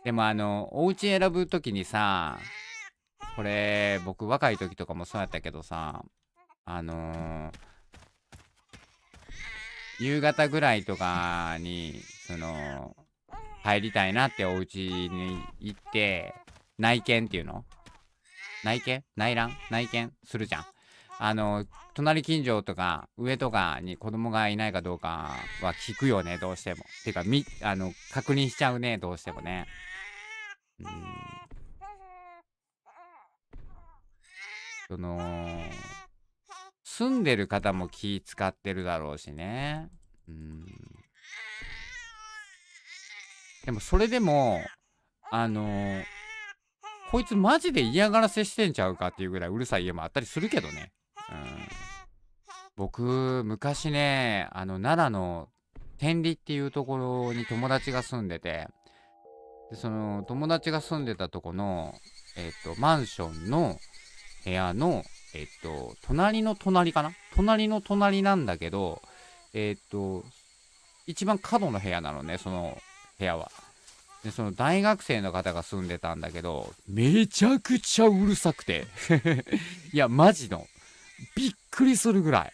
でもあの、お家選ぶ時にさ、これ、僕若い時とかもそうやったけどさ、あのー、夕方ぐらいとかに、その、入りたいなってお家に行って、内見っていうの内見内覧内見するじゃん。あの、隣近所とか上とかに子供がいないかどうかは聞くよね、どうしても。っていうか、み、あの、確認しちゃうね、どうしてもね。うん。その、住んでる方も気使ってるだろうしね。うん。でも、それでも、あのこいつマジで嫌がらせしてんちゃうかっていうぐらいうるさい家もあったりするけどね。僕、昔ね、あの、奈良の天理っていうところに友達が住んでて、で、その、友達が住んでたとこの、えっ、と、マンションの部屋の、えっ、と、隣の隣かな隣の隣なんだけど、えっ、と、一番角の部屋なのね、その部屋は。で、その大学生の方が住んでたんだけど、めちゃくちゃうるさくて。いや、マジの。びっくりするぐらい。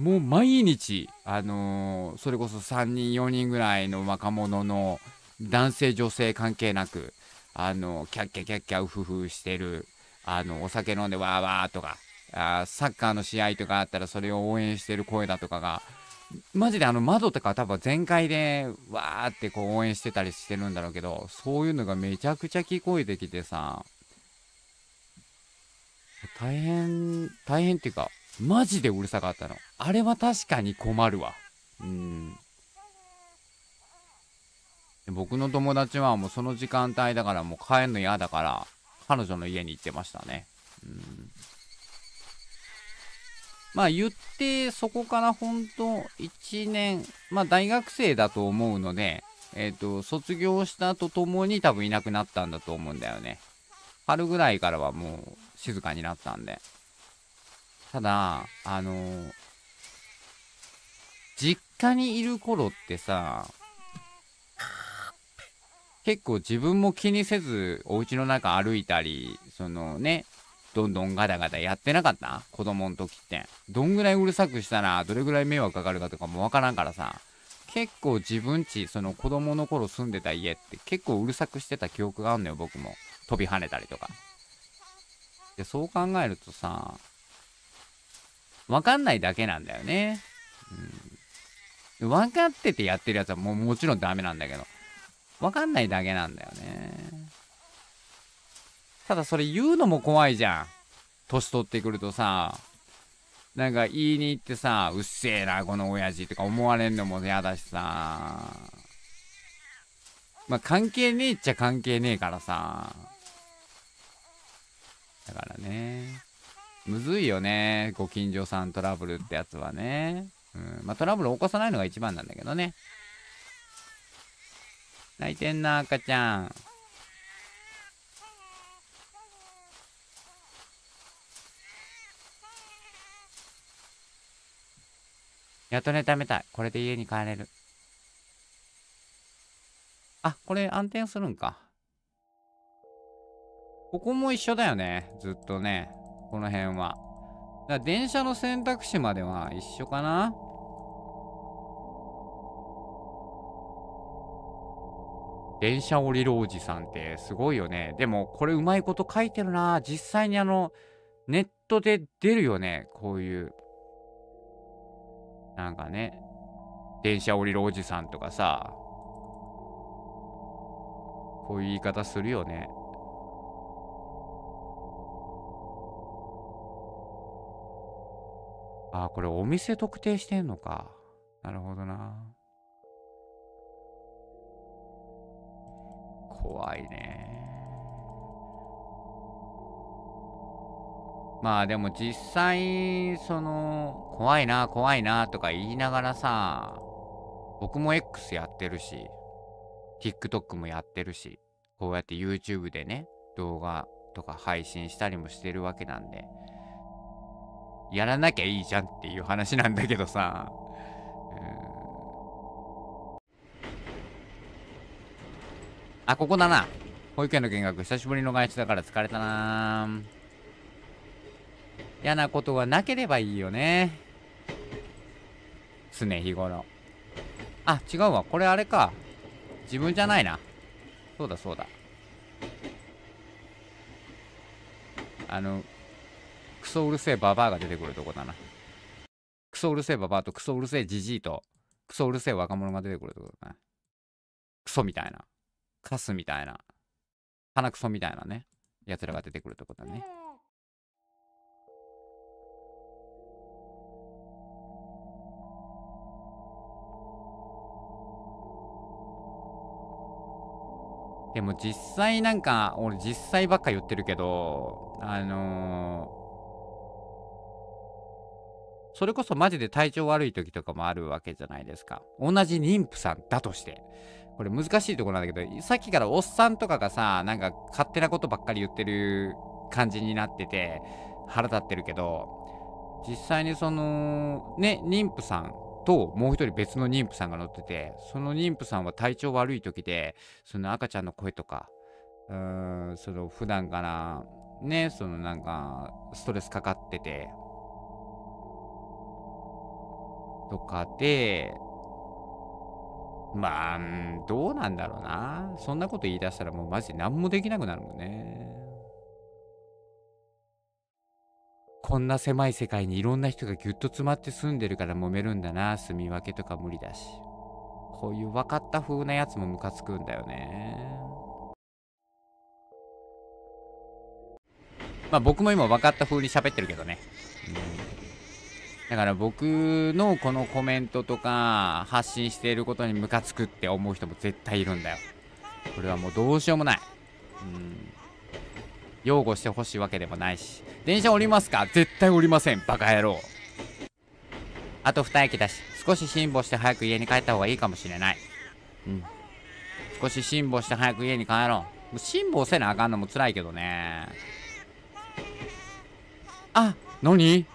もう毎日、あのー、それこそ3人、4人ぐらいの若者の男性、女性関係なく、あのー、キャッキャキャッキャウフフしてる、あのー、お酒飲んでわーわーとか、あサッカーの試合とかあったらそれを応援してる声だとかが、マジであの窓とか多分全開でわーってこう応援してたりしてるんだろうけど、そういうのがめちゃくちゃ聞こえてきてさ、大変、大変っていうか、マジでうるさかったの。あれは確かに困るわ。うん。僕の友達はもうその時間帯だからもう帰るの嫌だから、彼女の家に行ってましたね。うん。まあ言って、そこから本当1年、まあ大学生だと思うので、えっ、ー、と、卒業したとともに多分いなくなったんだと思うんだよね。春ぐらいからはもう静かになったんで。ただ、あのー、実家にいる頃ってさ、結構自分も気にせずお家の中歩いたり、そのね、どんどんガタガタやってなかった子供の時って。どんぐらいうるさくしたら、どれぐらい迷惑かかるかとかもわからんからさ、結構自分ち、その子供の頃住んでた家って結構うるさくしてた記憶があんのよ、僕も。飛び跳ねたりとか。ってそう考えるとさ、わかんないだけなんだよね。うん。分かっててやってるやつはもうもちろんダメなんだけど、わかんないだけなんだよね。ただそれ言うのも怖いじゃん。年取ってくるとさ、なんか言いに行ってさ、うっせえな、この親父とか思われんのも嫌だしさ。まあ、関係ねえっちゃ関係ねえからさ。だからねむずいよねご近所さんトラブルってやつはねうんまあトラブル起こさないのが一番なんだけどね泣いてんな赤ちゃんやっとねためたいこれで家に帰れるあこれ暗転するんかここも一緒だよね。ずっとね。この辺は。だ電車の選択肢までは一緒かな電車降りるおじさんってすごいよね。でもこれうまいこと書いてるな。実際にあの、ネットで出るよね。こういう。なんかね、電車降りるおじさんとかさ、こういう言い方するよね。ああ、これお店特定してんのか。なるほどな。怖いね。まあでも実際、その、怖いな、怖いなとか言いながらさ、僕も X やってるし、TikTok もやってるし、こうやって YouTube でね、動画とか配信したりもしてるわけなんで、やらなきゃいいじゃんっていう話なんだけどさ。あ、ここだな。保育園の見学、久しぶりの外出だから疲れたな嫌なことがなければいいよね。常日頃。あ、違うわ。これあれか。自分じゃないな。そうだそうだ。あの、クソうるせえババアが出てくるとこだな。クソうるせえババアとクソうるせえじじいとクソうるせえ若者が出てくるとこだな。クソみたいな。カスみたいな。鼻クソみたいなね。奴らが出てくるとこだね。でも実際なんか、俺実際ばっか言ってるけど、あのーそれこそマジで体調悪い時とかもあるわけじゃないですか。同じ妊婦さんだとして。これ難しいところなんだけど、さっきからおっさんとかがさ、なんか勝手なことばっかり言ってる感じになってて、腹立ってるけど、実際にその、ね、妊婦さんともう一人別の妊婦さんが乗ってて、その妊婦さんは体調悪い時で、その赤ちゃんの声とか、うーん、その普段から、ね、そのなんか、ストレスかかってて、とかで、まあ、どうなんだろうな。そんなこと言い出したらもうマジで何もできなくなるもんね。こんな狭い世界にいろんな人がぎゅっと詰まって住んでるから揉めるんだな。住み分けとか無理だし。こういう分かった風なやつもムカつくんだよね。まあ僕も今分かった風に喋ってるけどね。うんだから僕のこのコメントとか発信していることにムカつくって思う人も絶対いるんだよこれはもうどうしようもないうん擁護してほしいわけでもないし電車降りますか絶対降りませんバカ野郎あと二駅だし少し辛抱して早く家に帰った方がいいかもしれないうん少し辛抱して早く家に帰ろう辛抱せなあかんのも辛いけどねあ何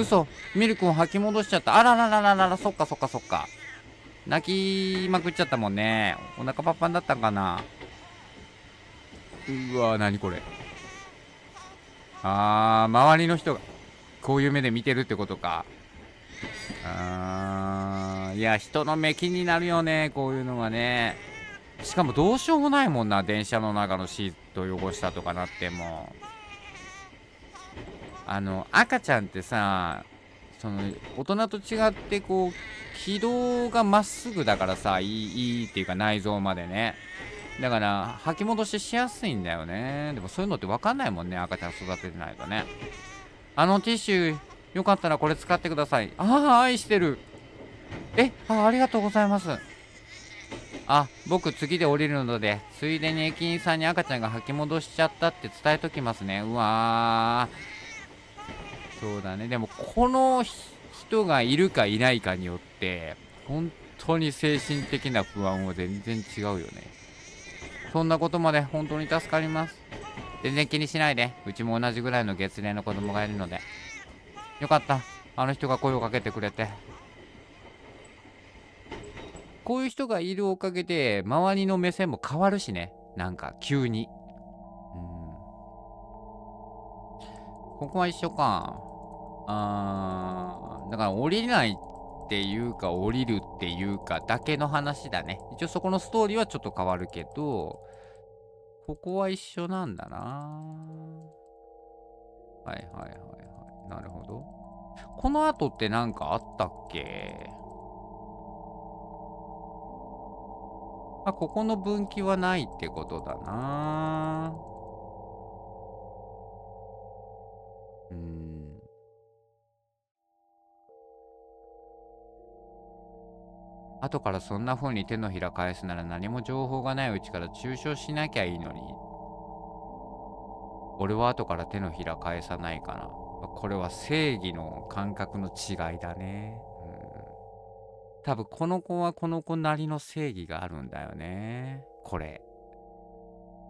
嘘ミルクを吐き戻しちゃった。あらららららら、そっかそっかそっか。泣きまくっちゃったもんね。お腹パンパンだったんかな。うわなにこれ。あー、周りの人が、こういう目で見てるってことか。あー、いや、人の目気になるよね、こういうのがね。しかもどうしようもないもんな、電車の中のシート汚したとかなっても。あの赤ちゃんってさその大人と違ってこう軌道がまっすぐだからさいいいいっていうか内臓までねだから吐き戻ししやすいんだよねでもそういうのって分かんないもんね赤ちゃん育ててないとねあのティッシュよかったらこれ使ってくださいああ愛してるえあありがとうございますあ僕次で降りるのでついでに駅員さんに赤ちゃんが吐き戻しちゃったって伝えときますねうわそうだねでもこの人がいるかいないかによって本当に精神的な不安は全然違うよねそんなことまで本当に助かります全然気にしないでうちも同じぐらいの月齢の子供がいるのでよかったあの人が声をかけてくれてこういう人がいるおかげで周りの目線も変わるしねなんか急にうんここは一緒かあー、だから降りないっていうか降りるっていうかだけの話だね。一応そこのストーリーはちょっと変わるけど、ここは一緒なんだなはいはいはいはい。なるほど。この後って何かあったっけあ、ここの分岐はないってことだな後からそんな風に手のひら返すなら何も情報がないうちから中傷しなきゃいいのに。俺は後から手のひら返さないかな。これは正義の感覚の違いだね。うん、多分この子はこの子なりの正義があるんだよね。これ。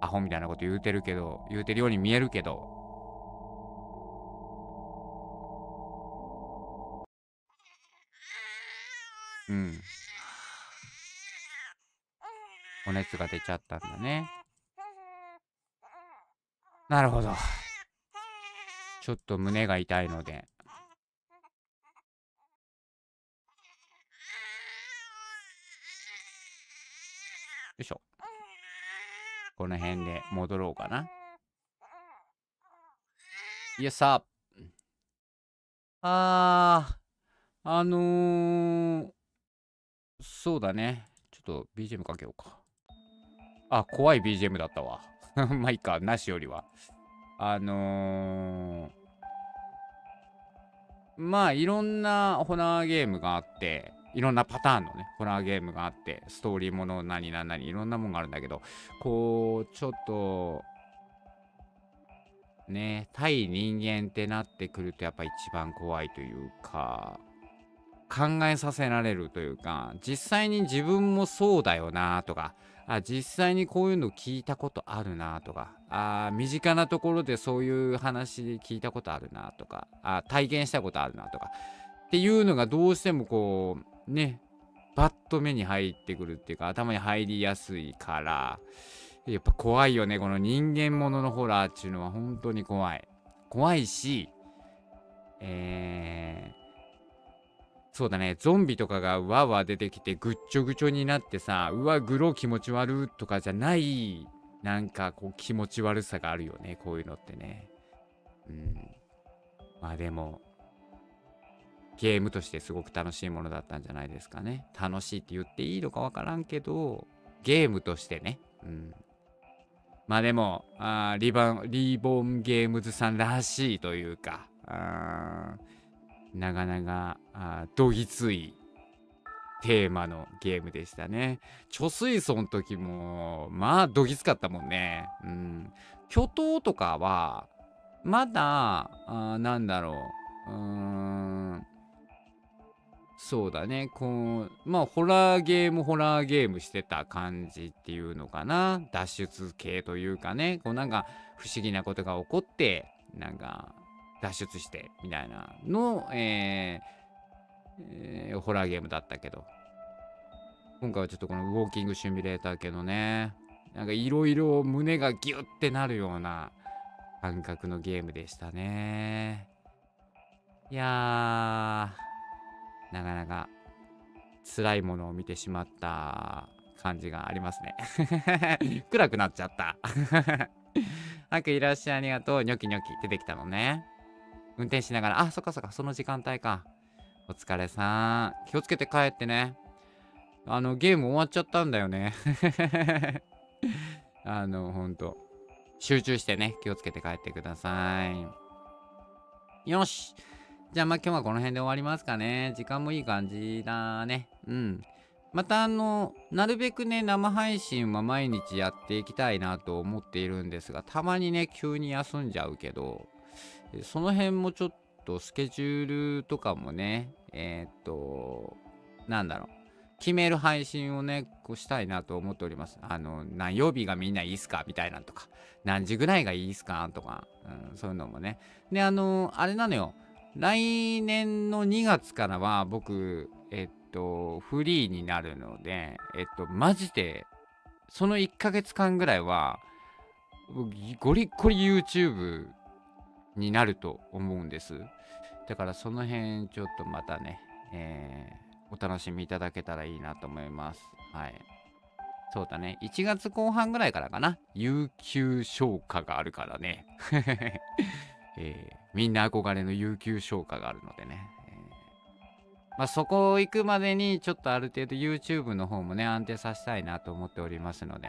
アホみたいなこと言うてるけど、言うてるように見えるけど、うん。お熱が出ちゃったんだね。なるほど。ちょっと胸が痛いので。よいしょ。この辺で戻ろうかな。いやさ。あー、あのー、そうだね。ちょっと BGM かけようか。あ、怖い BGM だったわ。まあいいか、なしよりは。あのー、まあいろんなホラーゲームがあって、いろんなパターンのね、ホラーゲームがあって、ストーリーもの何何何、いろんなもんがあるんだけど、こう、ちょっと、ね、対人間ってなってくるとやっぱ一番怖いというか、考えさせられるというか、実際に自分もそうだよなとか、あ実際にこういうの聞いたことあるなとかあ身近なところでそういう話聞いたことあるなとかあ体験したことあるなとかっていうのがどうしてもこうねバッと目に入ってくるっていうか頭に入りやすいからやっぱ怖いよねこの人間もののホラーっていうのは本当に怖い怖いしえーそうだね、ゾンビとかがわわ出てきてぐっちょぐちょになってさ、うわ、グロ気持ち悪とかじゃない、なんかこう気持ち悪さがあるよね、こういうのってね。うん。まあでも、ゲームとしてすごく楽しいものだったんじゃないですかね。楽しいって言っていいのかわからんけど、ゲームとしてね。うん。まあでも、あリバンリボンゲームズさんらしいというか、うん。なかなかどぎついテーマのゲームでしたね。貯水槽の時も、まあ、どぎつかったもんね。うん。巨頭とかは、まだ、あなんだろう。うーん。そうだね。こう、まあ、ホラーゲーム、ホラーゲームしてた感じっていうのかな。脱出系というかね。こう、なんか、不思議なことが起こって、なんか、脱出してみたいなの、えーえー、ホラーゲームだったけど今回はちょっとこのウォーキングシミュレーター系のねなんかいろいろ胸がギュッてなるような感覚のゲームでしたねいやーなかなか辛いものを見てしまった感じがありますね 暗くなっちゃったあく いらっしゃいありがとうニョキニョキ出てきたのね運転しながら、あ、そっかそっか、その時間帯か。お疲れさん。気をつけて帰ってね。あの、ゲーム終わっちゃったんだよね。あの、ほんと。集中してね、気をつけて帰ってください。よし。じゃあ、まあ、今日はこの辺で終わりますかね。時間もいい感じだね。うん。また、あの、なるべくね、生配信は毎日やっていきたいなと思っているんですが、たまにね、急に休んじゃうけど、その辺もちょっとスケジュールとかもね、えっ、と、なんだろう、決める配信をね、こうしたいなと思っております。あの、何曜日がみんないいっすかみたいなとか、何時ぐらいがいいっすかとか、うん、そういうのもね。で、あの、あれなのよ、来年の2月からは僕、えっと、フリーになるので、えっと、マジで、その1ヶ月間ぐらいは、ゴリッゴリ YouTube になると思うんです。だからその辺ちょっとまたね、えー、お楽しみいただけたらいいなと思います。はい。そうだね。1月後半ぐらいからかな。有給消化があるからね。えー、みんな憧れの有給消化があるのでね。まあ、そこを行くまでにちょっとある程度 YouTube の方もね安定させたいなと思っておりますので、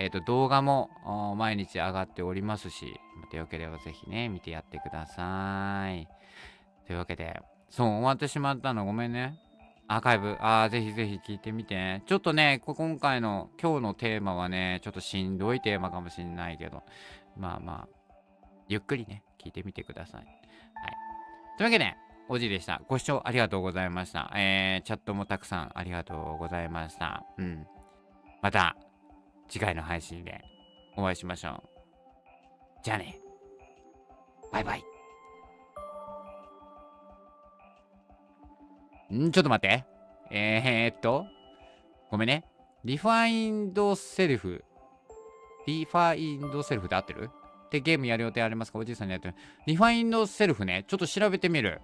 えー、と動画も毎日上がっておりますしまたよければ是非ね見てやってくださいというわけでそう終わってしまったのごめんねアーカイブああぜひぜひ聞いてみてちょっとね今回の今日のテーマはねちょっとしんどいテーマかもしんないけどまあまあゆっくりね聞いてみてくださいはいというわけでおじでした。ご視聴ありがとうございました。えー、チャットもたくさんありがとうございました。うん。また、次回の配信でお会いしましょう。じゃあね。バイバイ。んちょっと待って。えー、っと、ごめんね。リファインドセルフ。リファインドセルフで合ってるってゲームやる予定ありますかおじいさんにやってる。リファインドセルフね。ちょっと調べてみる。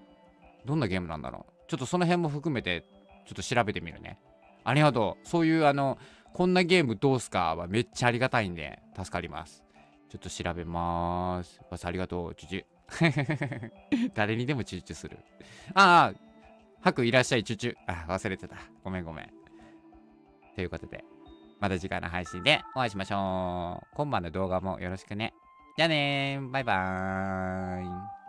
どんなゲームなんだろうちょっとその辺も含めて、ちょっと調べてみるね。ありがとう。そういう、あの、こんなゲームどうすかはめっちゃありがたいんで、助かります。ちょっと調べまーす。バスありがとう、チュチュ。誰にでもチュチュする。ああ、ハクいらっしゃい、チュチュ。あ、忘れてた。ごめんごめん。ということで、また次回の配信でお会いしましょう。今晩の動画もよろしくね。じゃあねー。バイバーイ。